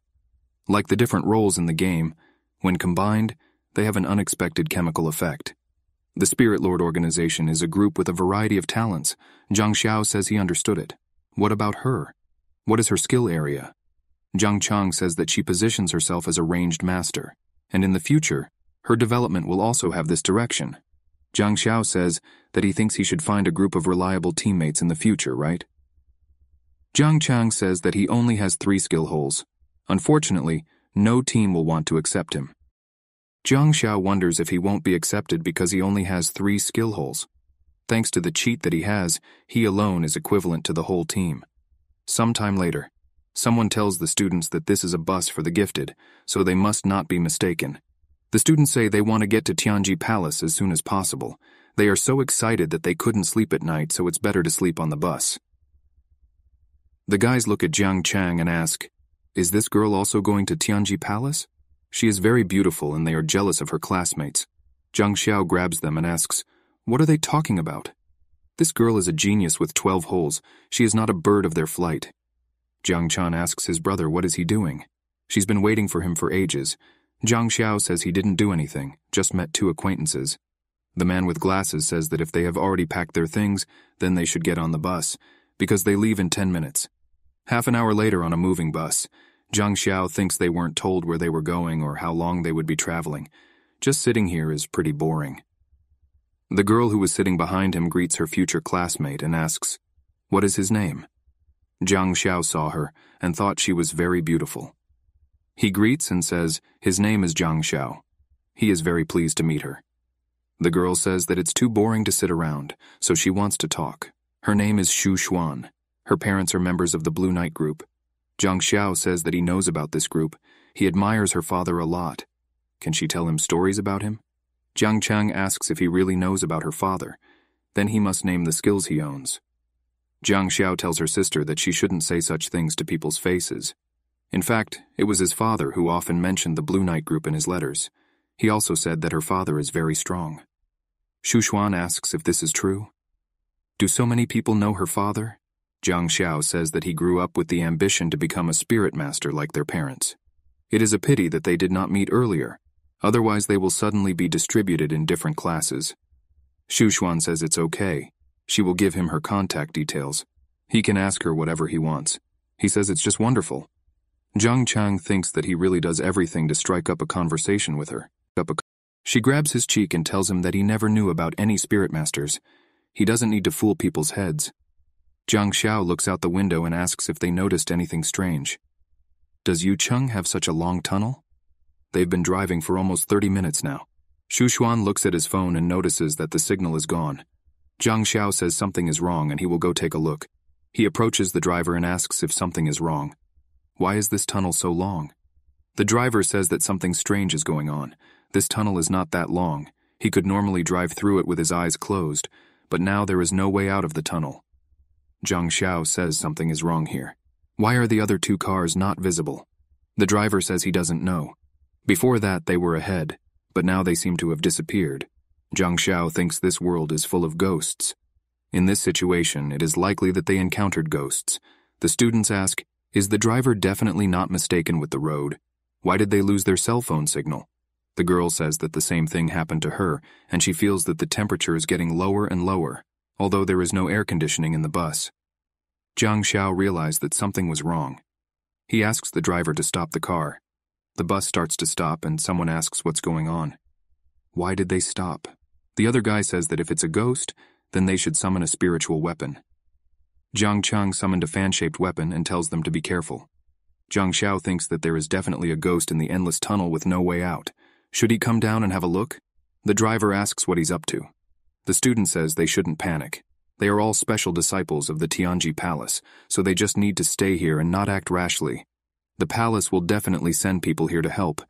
Like the different roles in the game, when combined, they have an unexpected chemical effect. The Spirit Lord organization is a group with a variety of talents. Zhang Xiao says he understood it. What about her? What is her skill area? Zhang Chang says that she positions herself as a ranged master, and in the future, her development will also have this direction. Jiang Xiao says that he thinks he should find a group of reliable teammates in the future, right? Jiang Chang says that he only has three skill holes. Unfortunately, no team will want to accept him. Jiang Xiao wonders if he won't be accepted because he only has three skill holes. Thanks to the cheat that he has, he alone is equivalent to the whole team. Sometime later, someone tells the students that this is a bus for the gifted, so they must not be mistaken. The students say they want to get to Tianji Palace as soon as possible. They are so excited that they couldn't sleep at night, so it's better to sleep on the bus. The guys look at Jiang Chang and ask, Is this girl also going to Tianji Palace? She is very beautiful and they are jealous of her classmates. Jiang Xiao grabs them and asks, What are they talking about? This girl is a genius with 12 holes. She is not a bird of their flight. Jiang Chan asks his brother what is he doing. She's been waiting for him for ages. Zhang Xiao says he didn't do anything, just met two acquaintances. The man with glasses says that if they have already packed their things, then they should get on the bus, because they leave in 10 minutes. Half an hour later on a moving bus, Zhang Xiao thinks they weren't told where they were going or how long they would be traveling. Just sitting here is pretty boring. The girl who was sitting behind him greets her future classmate and asks, What is his name? Zhang Xiao saw her and thought she was very beautiful. He greets and says, His name is Zhang Xiao. He is very pleased to meet her. The girl says that it's too boring to sit around, so she wants to talk. Her name is Xu Xuan. Her parents are members of the Blue Knight group. Zhang Xiao says that he knows about this group. He admires her father a lot. Can she tell him stories about him? Jiang Chang asks if he really knows about her father. Then he must name the skills he owns. Jiang Xiao tells her sister that she shouldn't say such things to people's faces, in fact, it was his father who often mentioned the Blue Knight group in his letters. He also said that her father is very strong. Shushuan asks if this is true. Do so many people know her father? Jiang Xiao says that he grew up with the ambition to become a spirit master like their parents. It is a pity that they did not meet earlier, otherwise they will suddenly be distributed in different classes. Shushuan says it's okay. She will give him her contact details. He can ask her whatever he wants. He says it's just wonderful. Zhang Chang thinks that he really does everything to strike up a conversation with her. She grabs his cheek and tells him that he never knew about any spirit masters. He doesn't need to fool people's heads. Zhang Xiao looks out the window and asks if they noticed anything strange. Does Yu Cheng have such a long tunnel? They've been driving for almost 30 minutes now. Xu Xuan looks at his phone and notices that the signal is gone. Zhang Xiao says something is wrong and he will go take a look. He approaches the driver and asks if something is wrong. Why is this tunnel so long? The driver says that something strange is going on. This tunnel is not that long. He could normally drive through it with his eyes closed, but now there is no way out of the tunnel. Zhang Xiao says something is wrong here. Why are the other two cars not visible? The driver says he doesn't know. Before that, they were ahead, but now they seem to have disappeared. Zhang Xiao thinks this world is full of ghosts. In this situation, it is likely that they encountered ghosts. The students ask, is the driver definitely not mistaken with the road? Why did they lose their cell phone signal? The girl says that the same thing happened to her, and she feels that the temperature is getting lower and lower, although there is no air conditioning in the bus. Jiang Xiao realized that something was wrong. He asks the driver to stop the car. The bus starts to stop, and someone asks what's going on. Why did they stop? The other guy says that if it's a ghost, then they should summon a spiritual weapon. Jiang Chang summoned a fan-shaped weapon and tells them to be careful. Jiang Xiao thinks that there is definitely a ghost in the endless tunnel with no way out. Should he come down and have a look? The driver asks what he's up to. The student says they shouldn't panic. They are all special disciples of the Tianji Palace, so they just need to stay here and not act rashly. The palace will definitely send people here to help.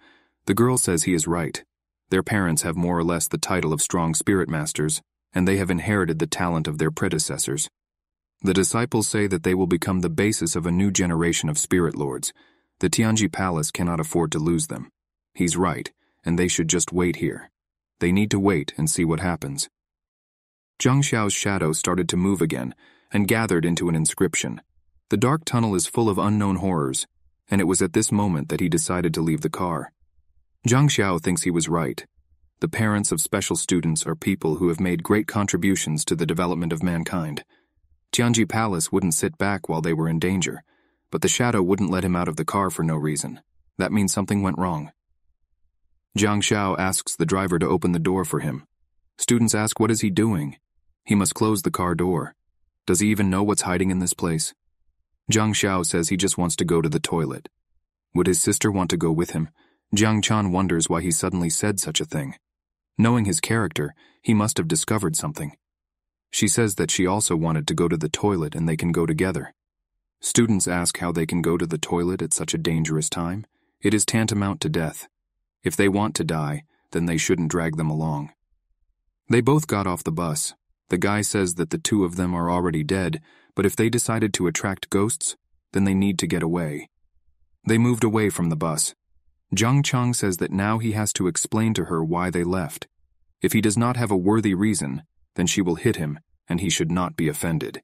The girl says he is right. Their parents have more or less the title of strong spirit masters, and they have inherited the talent of their predecessors. The disciples say that they will become the basis of a new generation of spirit lords. The Tianji Palace cannot afford to lose them. He's right, and they should just wait here. They need to wait and see what happens. Zhang Xiao's shadow started to move again and gathered into an inscription. The dark tunnel is full of unknown horrors, and it was at this moment that he decided to leave the car. Zhang Xiao thinks he was right. The parents of special students are people who have made great contributions to the development of mankind. Tianji Palace wouldn't sit back while they were in danger, but the shadow wouldn't let him out of the car for no reason. That means something went wrong. Jiang Xiao asks the driver to open the door for him. Students ask what is he doing? He must close the car door. Does he even know what's hiding in this place? Jiang Xiao says he just wants to go to the toilet. Would his sister want to go with him? Jiang Chan wonders why he suddenly said such a thing. Knowing his character, he must have discovered something. She says that she also wanted to go to the toilet and they can go together. Students ask how they can go to the toilet at such a dangerous time. It is tantamount to death. If they want to die, then they shouldn't drag them along. They both got off the bus. The guy says that the two of them are already dead, but if they decided to attract ghosts, then they need to get away. They moved away from the bus. Jiang Chang says that now he has to explain to her why they left. If he does not have a worthy reason, then she will hit him, and he should not be offended.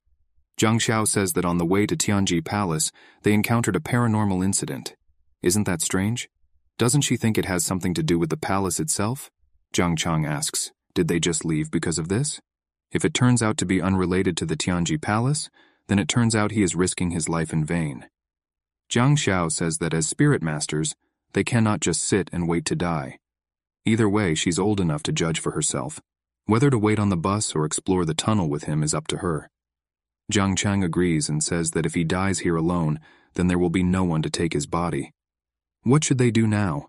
Zhang Xiao says that on the way to Tianji Palace, they encountered a paranormal incident. Isn't that strange? Doesn't she think it has something to do with the palace itself? Zhang Chang asks, did they just leave because of this? If it turns out to be unrelated to the Tianji Palace, then it turns out he is risking his life in vain. Zhang Xiao says that as spirit masters, they cannot just sit and wait to die. Either way, she's old enough to judge for herself, whether to wait on the bus or explore the tunnel with him is up to her. Jiang Chang agrees and says that if he dies here alone, then there will be no one to take his body. What should they do now?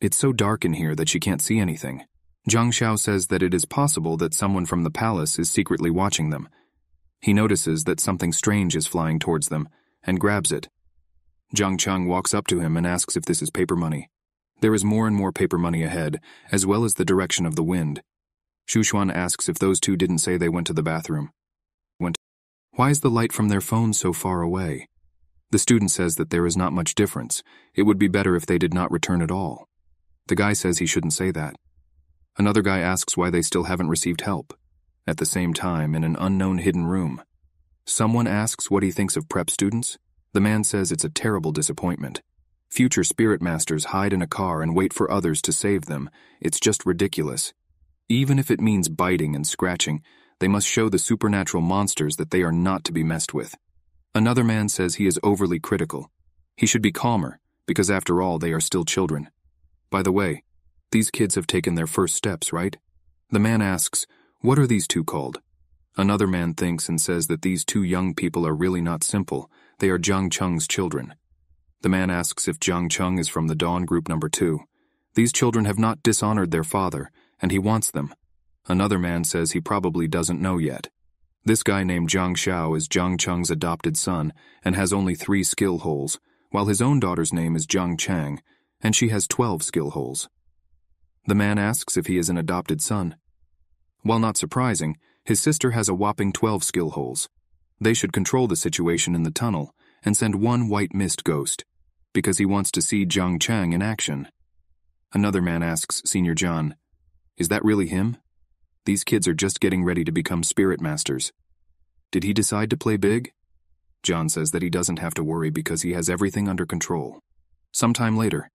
It's so dark in here that she can't see anything. Zhang Xiao says that it is possible that someone from the palace is secretly watching them. He notices that something strange is flying towards them and grabs it. Zhang Chang walks up to him and asks if this is paper money. There is more and more paper money ahead, as well as the direction of the wind, Shushuan asks if those two didn't say they went to the bathroom. Went. Why is the light from their phone so far away? The student says that there is not much difference. It would be better if they did not return at all. The guy says he shouldn't say that. Another guy asks why they still haven't received help. At the same time, in an unknown hidden room. Someone asks what he thinks of prep students. The man says it's a terrible disappointment. Future spirit masters hide in a car and wait for others to save them. It's just ridiculous. Even if it means biting and scratching, they must show the supernatural monsters that they are not to be messed with. Another man says he is overly critical. He should be calmer, because after all, they are still children. By the way, these kids have taken their first steps, right? The man asks, What are these two called? Another man thinks and says that these two young people are really not simple, they are Jiang Cheng's children. The man asks if Jiang Cheng is from the Dawn Group number two. These children have not dishonored their father, and he wants them. Another man says he probably doesn't know yet. This guy named Zhang Xiao is Zhang Cheng's adopted son and has only three skill holes, while his own daughter's name is Zhang Chang, and she has 12 skill holes. The man asks if he is an adopted son. While not surprising, his sister has a whopping 12 skill holes. They should control the situation in the tunnel and send one white mist ghost, because he wants to see Zhang Chang in action. Another man asks Senior John, is that really him? These kids are just getting ready to become spirit masters. Did he decide to play big? John says that he doesn't have to worry because he has everything under control. Sometime later,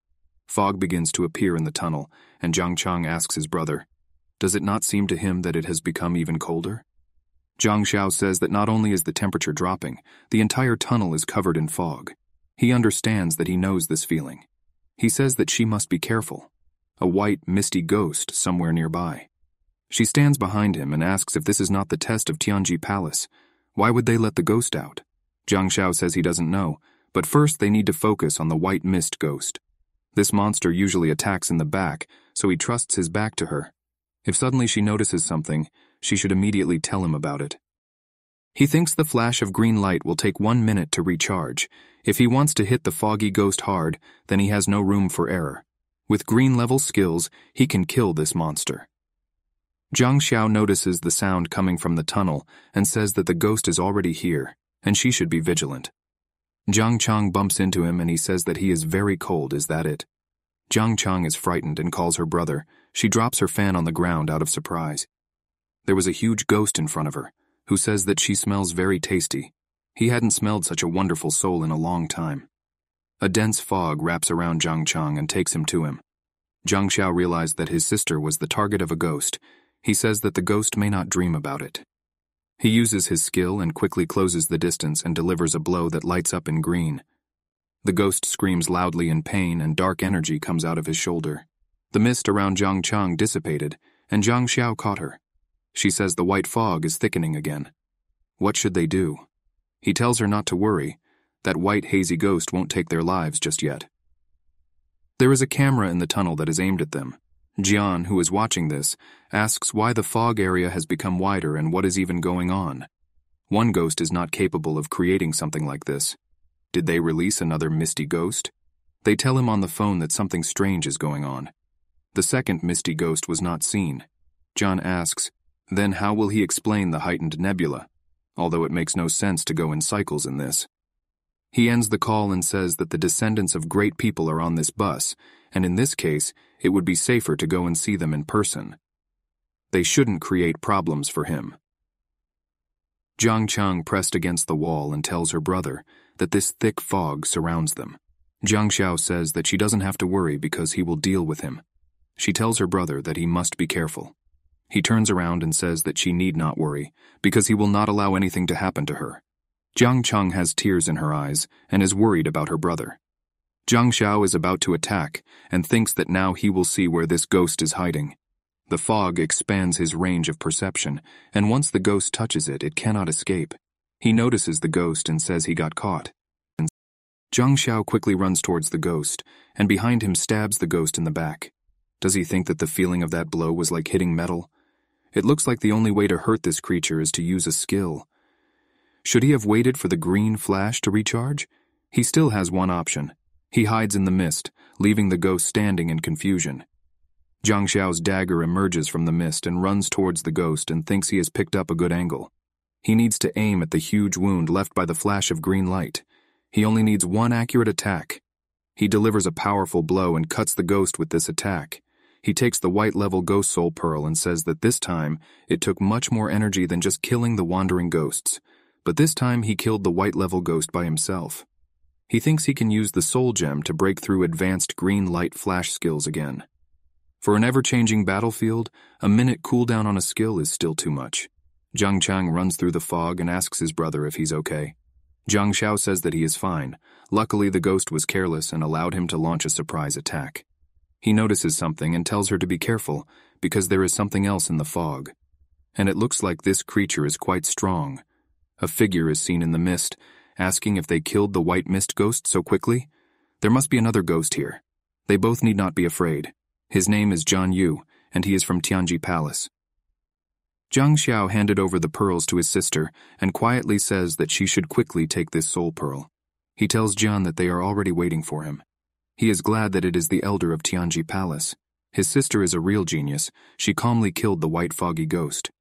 fog begins to appear in the tunnel, and Zhang Chang asks his brother, Does it not seem to him that it has become even colder? Zhang Xiao says that not only is the temperature dropping, the entire tunnel is covered in fog. He understands that he knows this feeling. He says that she must be careful, a white, misty ghost somewhere nearby. She stands behind him and asks if this is not the test of Tianji Palace. Why would they let the ghost out? Jiang Xiao says he doesn't know, but first they need to focus on the white mist ghost. This monster usually attacks in the back, so he trusts his back to her. If suddenly she notices something, she should immediately tell him about it. He thinks the flash of green light will take one minute to recharge. If he wants to hit the foggy ghost hard, then he has no room for error. With green level skills, he can kill this monster. Zhang Xiao notices the sound coming from the tunnel and says that the ghost is already here, and she should be vigilant. Zhang Chang bumps into him and he says that he is very cold, is that it? Zhang Chang is frightened and calls her brother. She drops her fan on the ground out of surprise. There was a huge ghost in front of her, who says that she smells very tasty. He hadn't smelled such a wonderful soul in a long time. A dense fog wraps around Zhang Chang and takes him to him. Zhang Xiao realized that his sister was the target of a ghost. He says that the ghost may not dream about it. He uses his skill and quickly closes the distance and delivers a blow that lights up in green. The ghost screams loudly in pain and dark energy comes out of his shoulder. The mist around Zhang Chang dissipated, and Zhang Xiao caught her. She says the white fog is thickening again. What should they do? He tells her not to worry, that white, hazy ghost won't take their lives just yet. There is a camera in the tunnel that is aimed at them. Gian, who is watching this, asks why the fog area has become wider and what is even going on. One ghost is not capable of creating something like this. Did they release another misty ghost? They tell him on the phone that something strange is going on. The second misty ghost was not seen. John asks, then how will he explain the heightened nebula? Although it makes no sense to go in cycles in this. He ends the call and says that the descendants of great people are on this bus, and in this case, it would be safer to go and see them in person. They shouldn't create problems for him. Zhang Chang pressed against the wall and tells her brother that this thick fog surrounds them. Zhang Xiao says that she doesn't have to worry because he will deal with him. She tells her brother that he must be careful. He turns around and says that she need not worry because he will not allow anything to happen to her. Jiang Cheng has tears in her eyes and is worried about her brother. Jiang Xiao is about to attack and thinks that now he will see where this ghost is hiding. The fog expands his range of perception, and once the ghost touches it, it cannot escape. He notices the ghost and says he got caught. Zhang Xiao quickly runs towards the ghost, and behind him stabs the ghost in the back. Does he think that the feeling of that blow was like hitting metal? It looks like the only way to hurt this creature is to use a skill, should he have waited for the green flash to recharge? He still has one option. He hides in the mist, leaving the ghost standing in confusion. Zhang Xiao's dagger emerges from the mist and runs towards the ghost and thinks he has picked up a good angle. He needs to aim at the huge wound left by the flash of green light. He only needs one accurate attack. He delivers a powerful blow and cuts the ghost with this attack. He takes the white level ghost soul pearl and says that this time, it took much more energy than just killing the wandering ghosts. But this time he killed the white level ghost by himself. He thinks he can use the soul gem to break through advanced green light flash skills again. For an ever-changing battlefield, a minute cooldown on a skill is still too much. Zhang Chang runs through the fog and asks his brother if he's okay. Zhang Xiao says that he is fine. Luckily, the ghost was careless and allowed him to launch a surprise attack. He notices something and tells her to be careful because there is something else in the fog. And it looks like this creature is quite strong, a figure is seen in the mist, asking if they killed the white mist ghost so quickly. There must be another ghost here. They both need not be afraid. His name is John Yu, and he is from Tianji Palace. Zhang Xiao handed over the pearls to his sister and quietly says that she should quickly take this soul pearl. He tells John that they are already waiting for him. He is glad that it is the elder of Tianji Palace. His sister is a real genius. She calmly killed the white foggy ghost.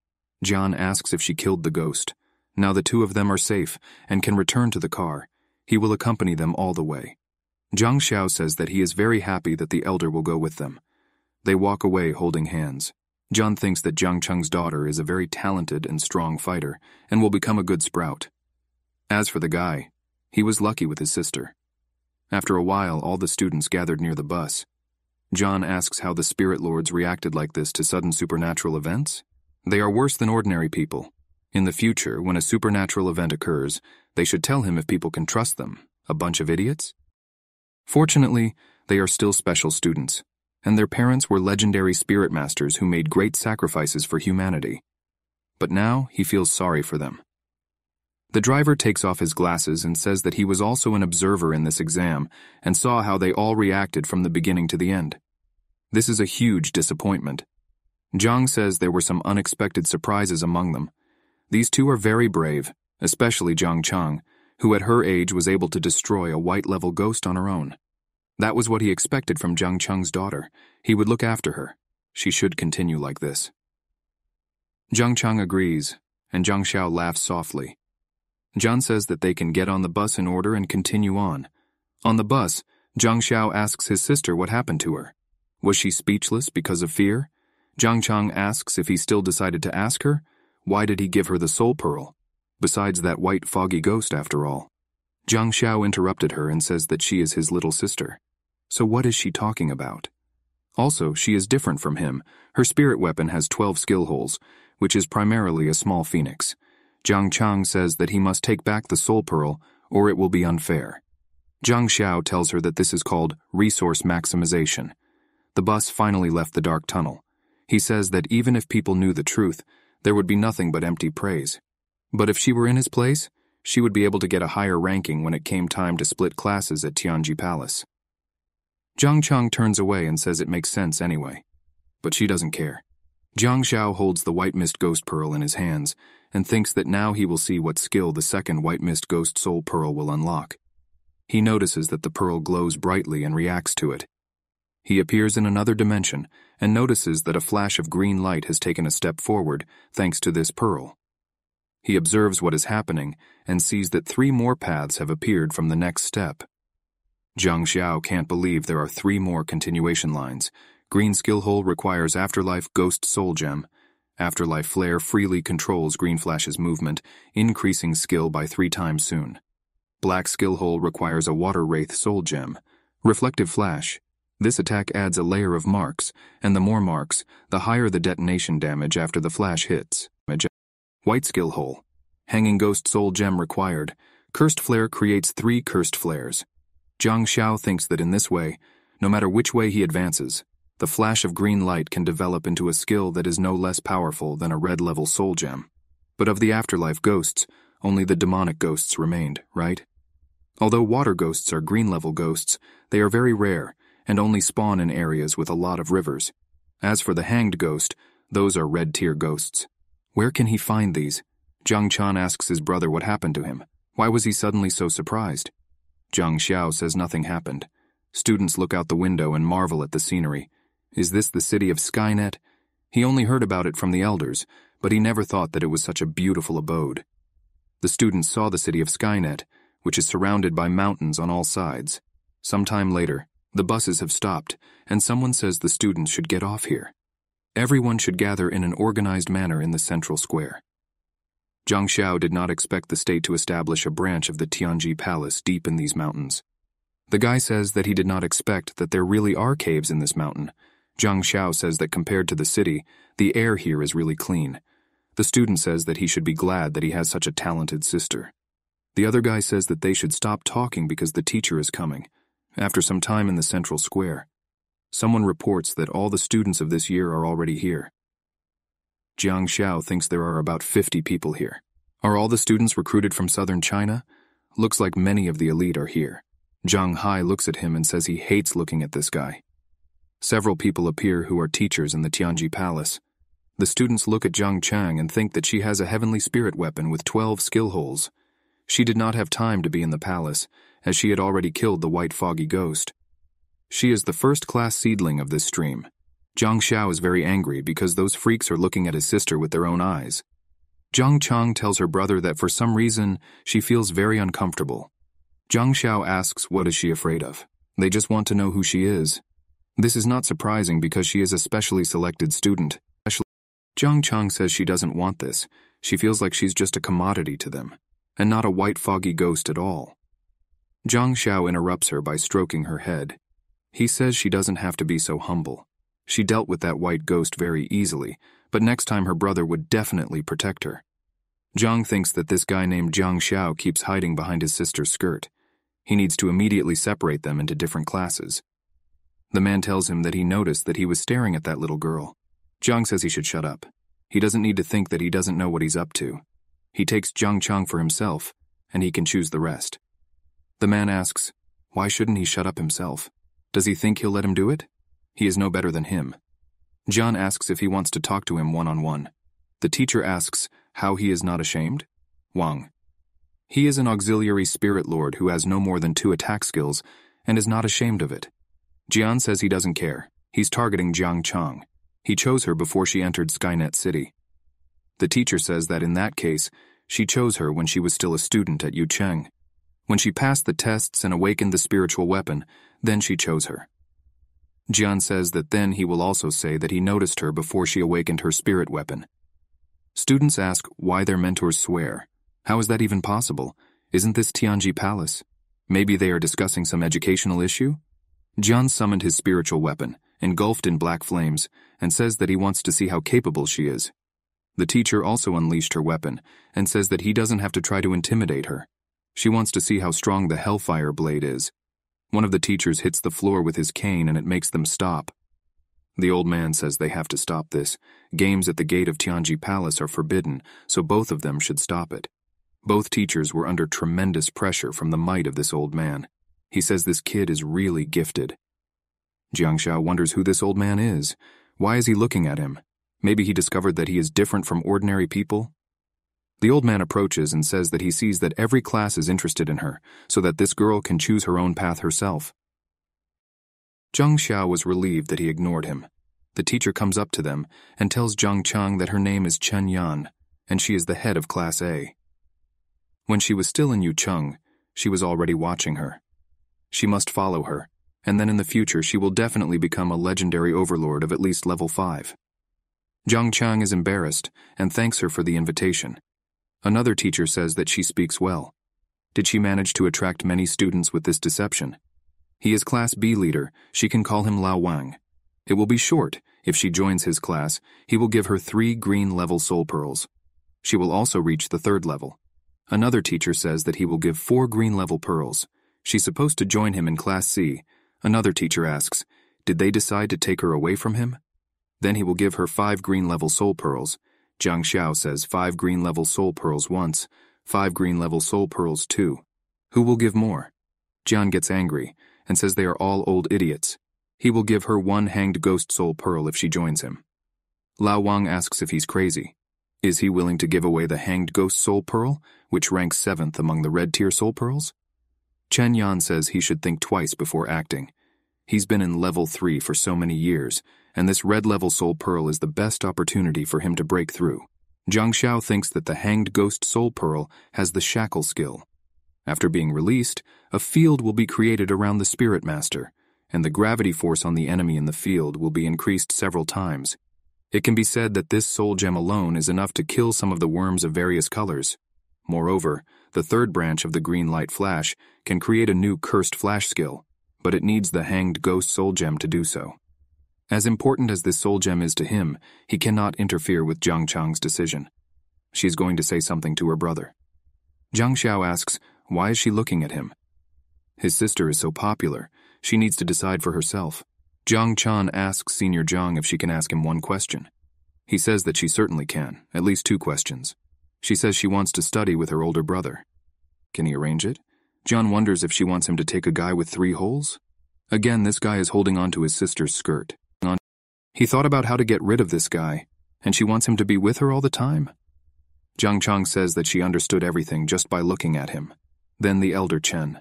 John asks if she killed the ghost. Now the two of them are safe and can return to the car. He will accompany them all the way. Zhang Xiao says that he is very happy that the elder will go with them. They walk away holding hands. John thinks that Jiang Cheng's daughter is a very talented and strong fighter and will become a good sprout. As for the guy, he was lucky with his sister. After a while, all the students gathered near the bus. John asks how the spirit lords reacted like this to sudden supernatural events. They are worse than ordinary people, in the future, when a supernatural event occurs, they should tell him if people can trust them. A bunch of idiots? Fortunately, they are still special students, and their parents were legendary spirit masters who made great sacrifices for humanity. But now he feels sorry for them. The driver takes off his glasses and says that he was also an observer in this exam and saw how they all reacted from the beginning to the end. This is a huge disappointment. Zhang says there were some unexpected surprises among them, these two are very brave, especially Zhang Chang, who at her age was able to destroy a white level ghost on her own. That was what he expected from Zhang Cheng's daughter. He would look after her. She should continue like this. Zhang Cheng agrees, and Zhang Xiao laughs softly. John says that they can get on the bus in order and continue on. On the bus, Zhang Xiao asks his sister what happened to her. Was she speechless because of fear? Zhang Cheng asks if he still decided to ask her, why did he give her the soul pearl? Besides that white foggy ghost, after all. Zhang Xiao interrupted her and says that she is his little sister. So what is she talking about? Also, she is different from him. Her spirit weapon has 12 skill holes, which is primarily a small phoenix. Zhang Chang says that he must take back the soul pearl, or it will be unfair. Zhang Xiao tells her that this is called resource maximization. The bus finally left the dark tunnel. He says that even if people knew the truth, there would be nothing but empty praise. But if she were in his place, she would be able to get a higher ranking when it came time to split classes at Tianji Palace. Zhang Cheng turns away and says it makes sense anyway. But she doesn't care. Jiang Xiao holds the White Mist Ghost Pearl in his hands and thinks that now he will see what skill the second White Mist Ghost Soul Pearl will unlock. He notices that the pearl glows brightly and reacts to it, he appears in another dimension and notices that a flash of green light has taken a step forward thanks to this pearl. He observes what is happening and sees that three more paths have appeared from the next step. Zhang Xiao can't believe there are three more continuation lines. Green Skill Hole requires Afterlife Ghost Soul Gem. Afterlife Flare freely controls Green Flash's movement, increasing skill by three times soon. Black Skill Hole requires a Water Wraith Soul Gem. Reflective Flash, this attack adds a layer of marks, and the more marks, the higher the detonation damage after the flash hits. White skill hole. Hanging Ghost Soul Gem required. Cursed Flare creates three Cursed Flares. Jiang Xiao thinks that in this way, no matter which way he advances, the flash of green light can develop into a skill that is no less powerful than a red level soul gem. But of the afterlife ghosts, only the demonic ghosts remained, right? Although water ghosts are green level ghosts, they are very rare, and only spawn in areas with a lot of rivers. As for the hanged ghost, those are red tier ghosts. Where can he find these? Zhang Chan asks his brother what happened to him. Why was he suddenly so surprised? Zhang Xiao says nothing happened. Students look out the window and marvel at the scenery. Is this the city of Skynet? He only heard about it from the elders, but he never thought that it was such a beautiful abode. The students saw the city of Skynet, which is surrounded by mountains on all sides. Some time later, the buses have stopped, and someone says the students should get off here. Everyone should gather in an organized manner in the central square. Zhang Xiao did not expect the state to establish a branch of the Tianji Palace deep in these mountains. The guy says that he did not expect that there really are caves in this mountain. Zhang Xiao says that compared to the city, the air here is really clean. The student says that he should be glad that he has such a talented sister. The other guy says that they should stop talking because the teacher is coming. After some time in the central square, someone reports that all the students of this year are already here. Jiang Xiao thinks there are about 50 people here. Are all the students recruited from southern China? Looks like many of the elite are here. Zhang Hai looks at him and says he hates looking at this guy. Several people appear who are teachers in the Tianji Palace. The students look at Zhang Chang and think that she has a heavenly spirit weapon with 12 skill holes. She did not have time to be in the palace, as she had already killed the white foggy ghost. She is the first class seedling of this stream. Zhang Xiao is very angry because those freaks are looking at his sister with their own eyes. Zhang Chang tells her brother that for some reason she feels very uncomfortable. Zhang Xiao asks what is she afraid of. They just want to know who she is. This is not surprising because she is a specially selected student. Zhang Chang says she doesn't want this. She feels like she's just a commodity to them, and not a white foggy ghost at all. Zhang Xiao interrupts her by stroking her head. He says she doesn't have to be so humble. She dealt with that white ghost very easily, but next time her brother would definitely protect her. Zhang thinks that this guy named Jiang Xiao keeps hiding behind his sister's skirt. He needs to immediately separate them into different classes. The man tells him that he noticed that he was staring at that little girl. Zhang says he should shut up. He doesn't need to think that he doesn't know what he's up to. He takes Zhang Chang for himself, and he can choose the rest. The man asks, Why shouldn't he shut up himself? Does he think he'll let him do it? He is no better than him. John asks if he wants to talk to him one on one. The teacher asks how he is not ashamed? Wang. He is an auxiliary spirit lord who has no more than two attack skills and is not ashamed of it. Jian says he doesn't care. He's targeting Jiang Chang. He chose her before she entered Skynet City. The teacher says that in that case, she chose her when she was still a student at Yucheng. When she passed the tests and awakened the spiritual weapon, then she chose her. Jian says that then he will also say that he noticed her before she awakened her spirit weapon. Students ask why their mentors swear. How is that even possible? Isn't this Tianji Palace? Maybe they are discussing some educational issue? Jian summoned his spiritual weapon, engulfed in black flames, and says that he wants to see how capable she is. The teacher also unleashed her weapon and says that he doesn't have to try to intimidate her. She wants to see how strong the Hellfire blade is. One of the teachers hits the floor with his cane and it makes them stop. The old man says they have to stop this. Games at the gate of Tianji Palace are forbidden, so both of them should stop it. Both teachers were under tremendous pressure from the might of this old man. He says this kid is really gifted. Jiang Xiao wonders who this old man is. Why is he looking at him? Maybe he discovered that he is different from ordinary people? The old man approaches and says that he sees that every class is interested in her, so that this girl can choose her own path herself. Zheng Xiao was relieved that he ignored him. The teacher comes up to them and tells Zhang Chang that her name is Chen Yan, and she is the head of Class A. When she was still in Yucheng, she was already watching her. She must follow her, and then in the future she will definitely become a legendary overlord of at least level 5. Zhang Chang is embarrassed and thanks her for the invitation. Another teacher says that she speaks well. Did she manage to attract many students with this deception? He is Class B leader, she can call him Lao Wang. It will be short. If she joins his class, he will give her three green level soul pearls. She will also reach the third level. Another teacher says that he will give four green level pearls. She's supposed to join him in Class C. Another teacher asks, Did they decide to take her away from him? Then he will give her five green level soul pearls. Jiang Xiao says 5 green level soul pearls once, 5 green level soul pearls two. Who will give more? Jian gets angry and says they are all old idiots. He will give her one hanged ghost soul pearl if she joins him. Lao Wang asks if he's crazy. Is he willing to give away the hanged ghost soul pearl, which ranks seventh among the red tier soul pearls? Chen Yan says he should think twice before acting. He's been in level 3 for so many years, and this red level soul pearl is the best opportunity for him to break through. Zhang Xiao thinks that the hanged ghost soul pearl has the shackle skill. After being released, a field will be created around the spirit master, and the gravity force on the enemy in the field will be increased several times. It can be said that this soul gem alone is enough to kill some of the worms of various colors. Moreover, the third branch of the green light flash can create a new cursed flash skill, but it needs the hanged ghost soul gem to do so. As important as this soul gem is to him, he cannot interfere with Jiang Chang's decision. She's going to say something to her brother. Jiang Xiao asks, why is she looking at him? His sister is so popular, she needs to decide for herself. Jiang Chan asks Senior Jiang if she can ask him one question. He says that she certainly can, at least two questions. She says she wants to study with her older brother. Can he arrange it? John wonders if she wants him to take a guy with three holes? Again, this guy is holding on to his sister's skirt. He thought about how to get rid of this guy, and she wants him to be with her all the time. Jiang Chang says that she understood everything just by looking at him, then the elder Chen.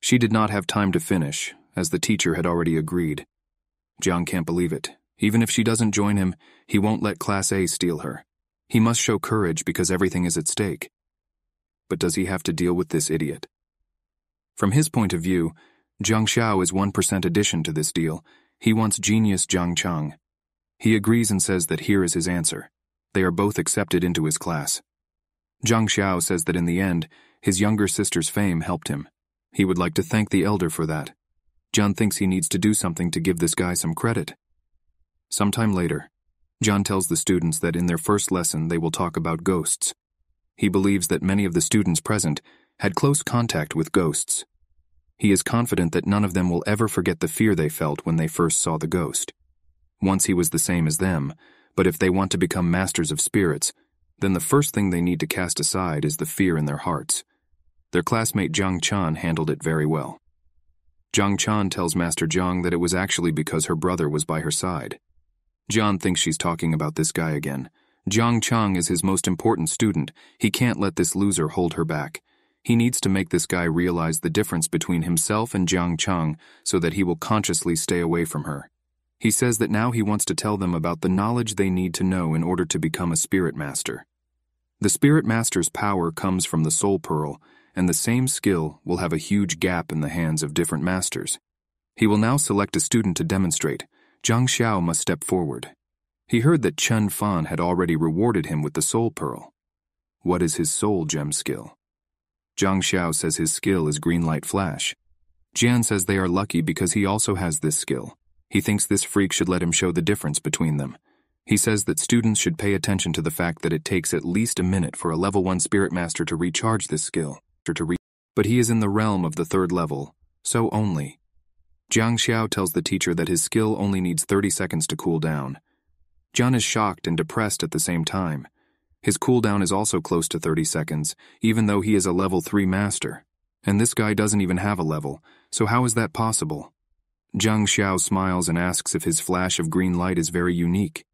She did not have time to finish, as the teacher had already agreed. Jiang can't believe it. Even if she doesn't join him, he won't let Class A steal her. He must show courage because everything is at stake. But does he have to deal with this idiot? From his point of view, Jiang Xiao is 1% addition to this deal, he wants genius Zhang Chang. He agrees and says that here is his answer. They are both accepted into his class. Zhang Xiao says that in the end, his younger sister's fame helped him. He would like to thank the elder for that. John thinks he needs to do something to give this guy some credit. Sometime later, John tells the students that in their first lesson they will talk about ghosts. He believes that many of the students present had close contact with ghosts. He is confident that none of them will ever forget the fear they felt when they first saw the ghost. Once he was the same as them, but if they want to become masters of spirits, then the first thing they need to cast aside is the fear in their hearts. Their classmate Jiang Chan handled it very well. Jiang Chan tells Master Jiang that it was actually because her brother was by her side. John thinks she's talking about this guy again. Jiang Chang is his most important student. He can't let this loser hold her back. He needs to make this guy realize the difference between himself and Jiang Cheng so that he will consciously stay away from her. He says that now he wants to tell them about the knowledge they need to know in order to become a spirit master. The spirit master's power comes from the soul pearl, and the same skill will have a huge gap in the hands of different masters. He will now select a student to demonstrate. Zhang Xiao must step forward. He heard that Chen Fan had already rewarded him with the soul pearl. What is his soul gem skill? Zhang Xiao says his skill is green light flash. Jian says they are lucky because he also has this skill. He thinks this freak should let him show the difference between them. He says that students should pay attention to the fact that it takes at least a minute for a level 1 spirit master to recharge this skill. But he is in the realm of the third level, so only. Jiang Xiao tells the teacher that his skill only needs 30 seconds to cool down. John is shocked and depressed at the same time. His cooldown is also close to 30 seconds, even though he is a level 3 master. And this guy doesn't even have a level, so how is that possible? Zhang Xiao smiles and asks if his flash of green light is very unique.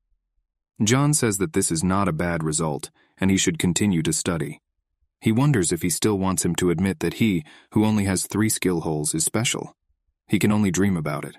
John says that this is not a bad result, and he should continue to study. He wonders if he still wants him to admit that he, who only has three skill holes, is special. He can only dream about it.